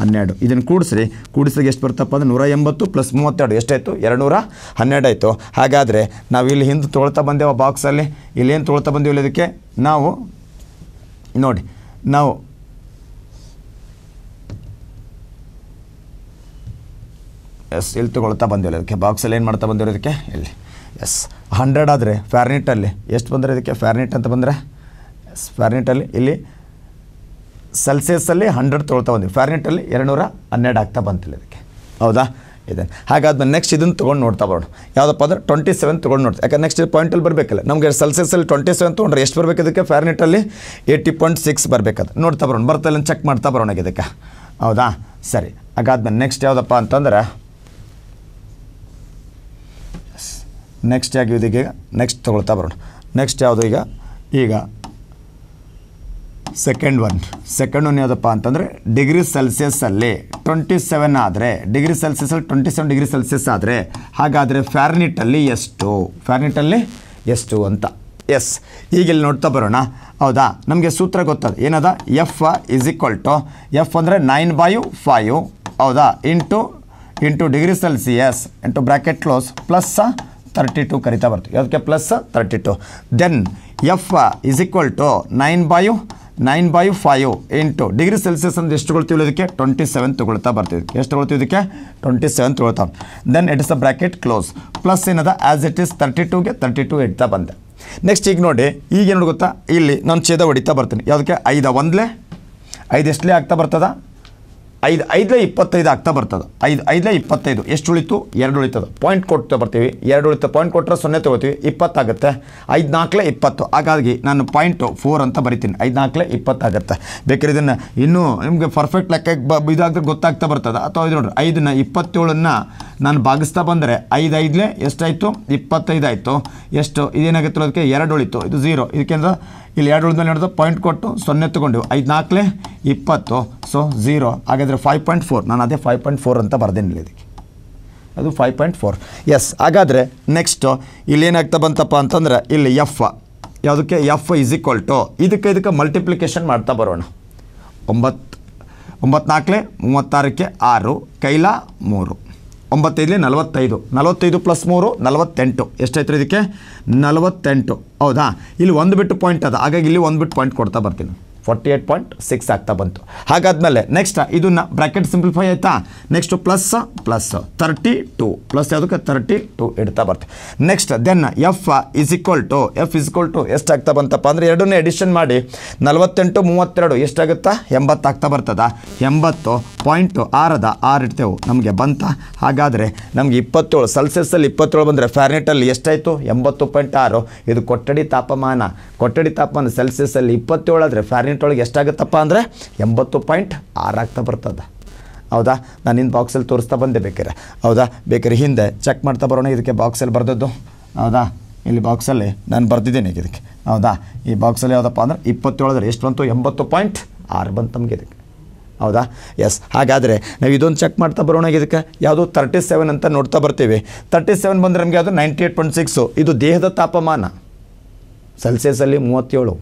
ಹನ್ನೆರಡು ಇದನ್ನು ಕೂಡಿಸ್ರಿ ಕೂಡಿಸಿದಾಗ ಎಷ್ಟು ಬರ್ತಪ್ಪ ಅಂದರೆ ನೂರ ಎಂಬತ್ತು ಪ್ಲಸ್ ಮೂವತ್ತೆರಡು ಎಷ್ಟಾಯಿತು ಎರಡು ನೂರ ಹನ್ನೆರಡು ಆಯಿತು ಹಾಗಾದರೆ ನಾವು ಇಲ್ಲಿ ಹಿಂದೆ ತೊಳ್ತಾ ಬಂದೇವ ಬಾಕ್ಸಲ್ಲಿ ಇಲ್ಲೇನು ತೊಳ್ತಾ ಬಂದೇವಲ್ಲ ಇದಕ್ಕೆ ನಾವು ನೋಡಿ ನಾವು ಎಸ್ ಇಲ್ಲಿ ತೊಗೊಳ್ತಾ ಬಂದಿಲ್ಲ ಇದಕ್ಕೆ ಬಾಕ್ಸಲ್ಲಿ ಏನು ಮಾಡ್ತಾ ಬಂದಿರೋದಕ್ಕೆ ಇಲ್ಲಿ ಎಸ್ ಹಂಡ್ರೆಡ್ ಆದರೆ ಫ್ಯಾರ್ನಿಟಲ್ಲಿ ಎಷ್ಟು ಬಂದರೆ ಇದಕ್ಕೆ ಫ್ಯಾರ್ನಿಟ್ ಅಂತ ಬಂದರೆ ಫ್ಯಾರ್ನೆಟಲ್ಲಿ ಇಲ್ಲಿ ಸೆಲ್ಸಿಯಸ್ಸಲ್ಲಿ ಹಂಡ್ರೆಡ್ ತೊಗೊಳ್ತಾ ಬಂದ್ವಿ ಫ್ಯಾರ್ನೆಟಲ್ಲಿ ಎರಡುನೂರ ಹನ್ನೆರಡು ಆಗ್ತಾ ಬಂತಿಲ್ಲ ಇದಕ್ಕೆ ಹೌದಾ ಇದೆ ಹಾಗಾದ್ಮೇಲೆ ನೆಕ್ಸ್ಟ್ ಇದನ್ನು ತೊಗೊಂಡು ನೋಡ್ತಾ ಬರೋಣ ಯಾವುದಪ್ಪ ಅಂದರೆ ಟ್ವೆಂಟಿ ಸೆವೆನ್ ತೊಗೊಂಡು ನೋಡ್ತೀವಿ ಯಾಕಂದ್ರೆ ನೆಕ್ಸ್ಟ್ ಪಾಯಿಂಟಲ್ಲಿ ಬರಬೇಕಲ್ಲ ನಮಗೆ ಸೆಲ್ಸಿಯಸ್ಸಲ್ಲಿ ಟ್ವೆಂಟಿ ಸೆವೆನ್ ತೊಗೊಂಡ್ರೆ ಎಷ್ಟು ಬರಬೇಕು ಇದಕ್ಕೆ ಫ್ಯಾರ್ನೆಟಲ್ಲಿ ಏಯ್ಟಿ ಪಾಯಿಂಟ್ ಸಿಕ್ಸ್ ಬರಬೇಕದು ನೋಡ್ತಾ ಬರೋಣ ಬರ್ತಾ ಚೆಕ್ ಮಾಡ್ತಾ ಬರೋಣ ಇದಕ್ಕೆ ಹೌದಾ ಸರಿ ಹಾಗಾದ್ಮೇಲೆ ನೆಕ್ಸ್ಟ್ ಯಾವುದಪ್ಪ ಅಂತಂದ್ರೆ ನೆಕ್ಸ್ಟ್ ಆಗಿ ಇದೀಗ ನೆಕ್ಸ್ಟ್ ತೊಗೊಳ್ತಾ ಬರೋಣ ನೆಕ್ಸ್ಟ್ ಯಾವುದು ಈಗ ಈಗ ಸೆಕೆಂಡ್ ಒನ್ ಸೆಕೆಂಡ್ ಒನ್ ಯಾವುದಪ್ಪ ಅಂತಂದರೆ ಡಿಗ್ರಿ ಸೆಲ್ಸಿಯಸ್ಸಲ್ಲಿ ಟ್ವೆಂಟಿ ಸೆವೆನ್ ಆದರೆ ಡಿಗ್ರಿ ಸೆಲ್ಸಿಯಸಲ್ಲಿ ಟ್ವೆಂಟಿ ಸೆವೆನ್ ಡಿಗ್ರಿ ಸೆಲ್ಸಿಯಸ್ ಆದರೆ ಹಾಗಾದರೆ ಫ್ಯಾರ್ನಿಟಲ್ಲಿ ಎಷ್ಟು ಫ್ಯಾರ್ನಿಟಲ್ಲಿ ಎಷ್ಟು ಅಂತ ಎಸ್ ಈಗಿಲ್ಲಿ ನೋಡ್ತಾ ಬರೋಣ ಹೌದಾ ನಮಗೆ ಸೂತ್ರ ಗೊತ್ತದ ಏನದ F is equal to F ಅಂದರೆ ನೈನ್ ಬಾಯು ಫೈವ್ ಹೌದಾ into into degree Celsius into bracket close plus thirty two ಕರಿತಾ ಬರ್ತೀವಿ ಅದಕ್ಕೆ plus thirty two then F is equal to nine by nine by five ಎಂಟು ಡಿಗ್ರಿ ಸೆಲ್ಸಿಯಸ್ ಅಂದ್ರೆ ಎಷ್ಟು ತೊಗೊಳ್ತೀವಿ ಇದಕ್ಕೆ ಟ್ವೆಂಟಿ ಸೆವೆನ್ ತೊಗೊಳ್ತಾ ಬರ್ತೀವಿ ಎಷ್ಟು ತೊಗೊಳ್ತೀವಿ ಇದಕ್ಕೆ ಟ್ವೆಂಟಿ ಸೆವೆನ್ ತೊಗೊಳ್ತಾ then it is a bracket close plus ಏನದ ಆ್ಯಸ್ ಇಟ್ ಈಸ್ ತರ್ಟಿ ಟೂಗೆ ತರ್ಟಿ ಟು ಇಡ್ತಾ ಬಂದೆ ನೆಕ್ಸ್ಟ್ ಈಗ ನೋಡಿ ಈಗೇನು ಏನು ಗೊತ್ತಾ ಇಲ್ಲಿ ನಾನು ಛೇದ ಹೊಡಿತಾ ಬರ್ತೀನಿ ಯಾವುದಕ್ಕೆ ಐದ ಒಂದಲೇ ಐದು ಎಷ್ಟಲೇ ಆಗ್ತಾ ಬರ್ತದ ಐದು ಐದೇ ಇಪ್ಪತ್ತೈದು ಆಗ್ತಾ ಬರ್ತದೆ ಐದು ಐದಲ ಇಪ್ಪತ್ತೈದು ಎಷ್ಟು ಉಳಿತು ಎರಡು ಉಳಿತದ ಪಾಯಿಂಟ್ ಕೊಡ್ತಾ ಬರ್ತೀವಿ ಎರಡು ಉಳಿತ ಪಾಯಿಂಟ್ ಕೊಟ್ಟರೆ ಸೊನ್ನೆ ತೊಗೋತೀವಿ ಇಪ್ಪತ್ತಾಗುತ್ತೆ ಐದು ನಾಲ್ಕಲೇ ಇಪ್ಪತ್ತು ಹಾಗಾಗಿ ನಾನು ಪಾಯಿಂಟು ಫೋರ್ ಅಂತ ಬರಿತೀನಿ ಐದು ನಾಲ್ಕಲೇ ಇಪ್ಪತ್ತಾಗುತ್ತೆ ಬೇಕಾದ್ರೆ ಇದನ್ನು ಇನ್ನೂ ನಿಮಗೆ ಪರ್ಫೆಕ್ಟ್ ಲೆಕ್ಕಕ್ಕೆ ಬ ಇದಾದ್ರೆ ಗೊತ್ತಾಗ್ತಾ ಬರ್ತದೆ ಅಥವಾ ಇದು ನೋಡ್ರಿ ಐದನ್ನ ಇಪ್ಪತ್ತೇಳನ್ನು ನಾನು ಭಾಗಿಸ್ತಾ ಬಂದರೆ ಐದು ಐದಲೇ ಎಷ್ಟಾಯಿತು ಇಪ್ಪತ್ತೈದು ಆಯಿತು ಎಷ್ಟು ಇದೇನಾಗುತ್ತೆ ಅದಕ್ಕೆ ಎರಡು ಉಳಿತು ಇದು ಝೀರೋ ಇದಕ್ಕೆ ಇಲ್ಲಿ ಎರಡು ಉಳಿದ ಪಾಯಿಂಟ್ ಕೊಟ್ಟು ಸೊನ್ನೆ ತೊಗೊಂಡೆವು ಐದು ನಾಲ್ಕಲೇ ಇಪ್ಪತ್ತು ಸೊ ಝೀರೋ ಹಾಗಾದರೆ ಫೈವ್ ಪಾಯಿಂಟ್ ಫೋರ್ ನಾನು ಅದೇ ಫೈವ್ ಪಾಯಿಂಟ್ ಫೋರ್ ಅಂತ ಬರ್ದೇನಿಲ್ಲ ಇದಕ್ಕೆ ಅದು ಫೈವ್ ಪಾಯಿಂಟ್ ಫೋರ್ ಎಸ್ ಹಾಗಾದರೆ ನೆಕ್ಸ್ಟು ಇಲ್ಲೇನಾಗ್ತಾ ಬಂತಪ್ಪ ಅಂತಂದರೆ ಇಲ್ಲಿ ಎಫ್ ಯಾವುದಕ್ಕೆ ಎಫ್ ಇಸ್ ಈಕ್ವಲ್ ಟು ಇದಕ್ಕೆ ಇದಕ್ಕೆ ಮಲ್ಟಿಪ್ಲಿಕೇಶನ್ ಮಾಡ್ತಾ ಬರೋಣ ಒಂಬತ್ತು ಒಂಬತ್ನಾಲ್ಕಲೆ ಮೂವತ್ತಾರಕ್ಕೆ ಆರು ಕೈಲ ಮೂರು ಒಂಬತ್ತೈದಲೆ ನಲವತ್ತೈದು ನಲವತ್ತೈದು ಪ್ಲಸ್ ಮೂರು ನಲವತ್ತೆಂಟು ಎಷ್ಟಾಯ್ತು ಇದಕ್ಕೆ ನಲವತ್ತೆಂಟು ಹೌದಾ ಇಲ್ಲಿ ಒಂದು ಬಿಟ್ಟು ಪಾಯಿಂಟ್ ಅದ ಹಾಗಾಗಿ ಇಲ್ಲಿ ಒಂದು ಬಿಟ್ಟು ಪಾಯಿಂಟ್ ಕೊಡ್ತಾ ಬರ್ತೀನಿ ಫಾರ್ಟಿ ಏಟ್ ಪಾಯಿಂಟ್ ಸಿಕ್ಸ್ ಆಗ್ತಾ ಬಂತು ಹಾಗಾದ್ಮೇಲೆ ನೆಕ್ಸ್ಟ್ ಇದನ್ನು ಬ್ರ್ಯಾಕೆಟ್ ಸಿಂಪ್ಲಿಫೈ ಆಯ್ತಾ next plus plus thirty two plus ಯಾವುದಕ್ಕೆ ತರ್ಟಿ ಟು ಇಡ್ತಾ ಬರ್ತದೆ next then F is equal to F is equal to ಎಷ್ಟು ಆಗ್ತಾ ಬಂತಪ್ಪ ಅಂದರೆ ಎರಡನ್ನೇ ಎಡಿಷನ್ ಮಾಡಿ ನಲವತ್ತೆಂಟು ಮೂವತ್ತೆರಡು ಎಷ್ಟಾಗುತ್ತಾ ಆಗ್ತಾ ಬರ್ತದ ಎಂಬತ್ತು ಪಾಯಿಂಟು ಆರದ ಆರು ಇಡ್ತೇವೆ ನಮಗೆ ಬಂತ ಹಾಗಾದರೆ ನಮಗೆ ಇಪ್ಪತ್ತೇಳು ಸೆಲ್ಸಿಯಸ್ಸಲ್ಲಿ ಇಪ್ಪತ್ತೇಳು ಬಂದರೆ ಫ್ಯಾರ್ನೆಟಲ್ಲಿ ಎಷ್ಟಾಯಿತು ಎಂಬತ್ತು ಪಾಯಿಂಟ್ ಆರು ಇದು ಕೊಠಡಿ ತಾಪಮಾನ ಕೊಠಡಿ ತಾಪಮಾನ ಸೆಲ್ಸಿಯಸ್ಸಲ್ಲಿ ಇಪ್ಪತ್ತೇಳು ಆದರೆ ಫ್ಯಾರ್ನೆಟ್ ಮಿನಿಟ್ ಒಳಗೆ ಎಷ್ಟಾಗುತ್ತಪ್ಪ ಅಂದರೆ ಎಂಬತ್ತು ಪಾಯಿಂಟ್ ಆರಾಗ್ತಾ ಬರ್ತದೆ ಹೌದಾ ನಾನು ನಿನ್ನ ಬಾಕ್ಸಲ್ಲಿ ತೋರಿಸ್ತಾ ಬಂದೆ ಬೇಕಾರೆ ಹೌದಾ ಬೇಕಾರೆ ಹಿಂದೆ ಚೆಕ್ ಮಾಡ್ತಾ ಬರೋಣ ಇದಕ್ಕೆ ಬಾಕ್ಸಲ್ಲಿ ಬರ್ದದ್ದು ಹೌದಾ ಇಲ್ಲಿ ಬಾಕ್ಸಲ್ಲಿ ನಾನು ಬರ್ದಿದ್ದೀನಿ ಈಗ ಇದಕ್ಕೆ ಹೌದಾ ಈ ಬಾಕ್ಸಲ್ಲಿ ಯಾವುದಪ್ಪ ಅಂದ್ರೆ ಇಪ್ಪತ್ತೇಳದ್ರೆ ಎಷ್ಟು ಬಂತು ಎಂಬತ್ತು ಪಾಯಿಂಟ್ ಆರು ಬಂತು ನಮಗೆ ಇದಕ್ಕೆ ಹೌದಾ ಎಸ್ ಹಾಗಾದರೆ ನಾವು ಇದೊಂದು ಚೆಕ್ ಮಾಡ್ತಾ ಬರೋಣ ಇದಕ್ಕೆ ಯಾವುದು ತರ್ಟಿ ಸೆವೆನ್ ಅಂತ ನೋಡ್ತಾ ಬರ್ತೀವಿ ತರ್ಟಿ ಸೆವೆನ್ ಬಂದರೆ ನಮಗೆ ಯಾವುದು ನೈಂಟಿ ಏಟ್ ಪಾಯಿಂಟ್ ಸಿಕ್ಸು ಇದು ದೇಹದ ತಾಪಮಾನ ಸೆಲ್ಸಿಯಸಲ್ಲಿ ಮೂವತ್ತೇಳು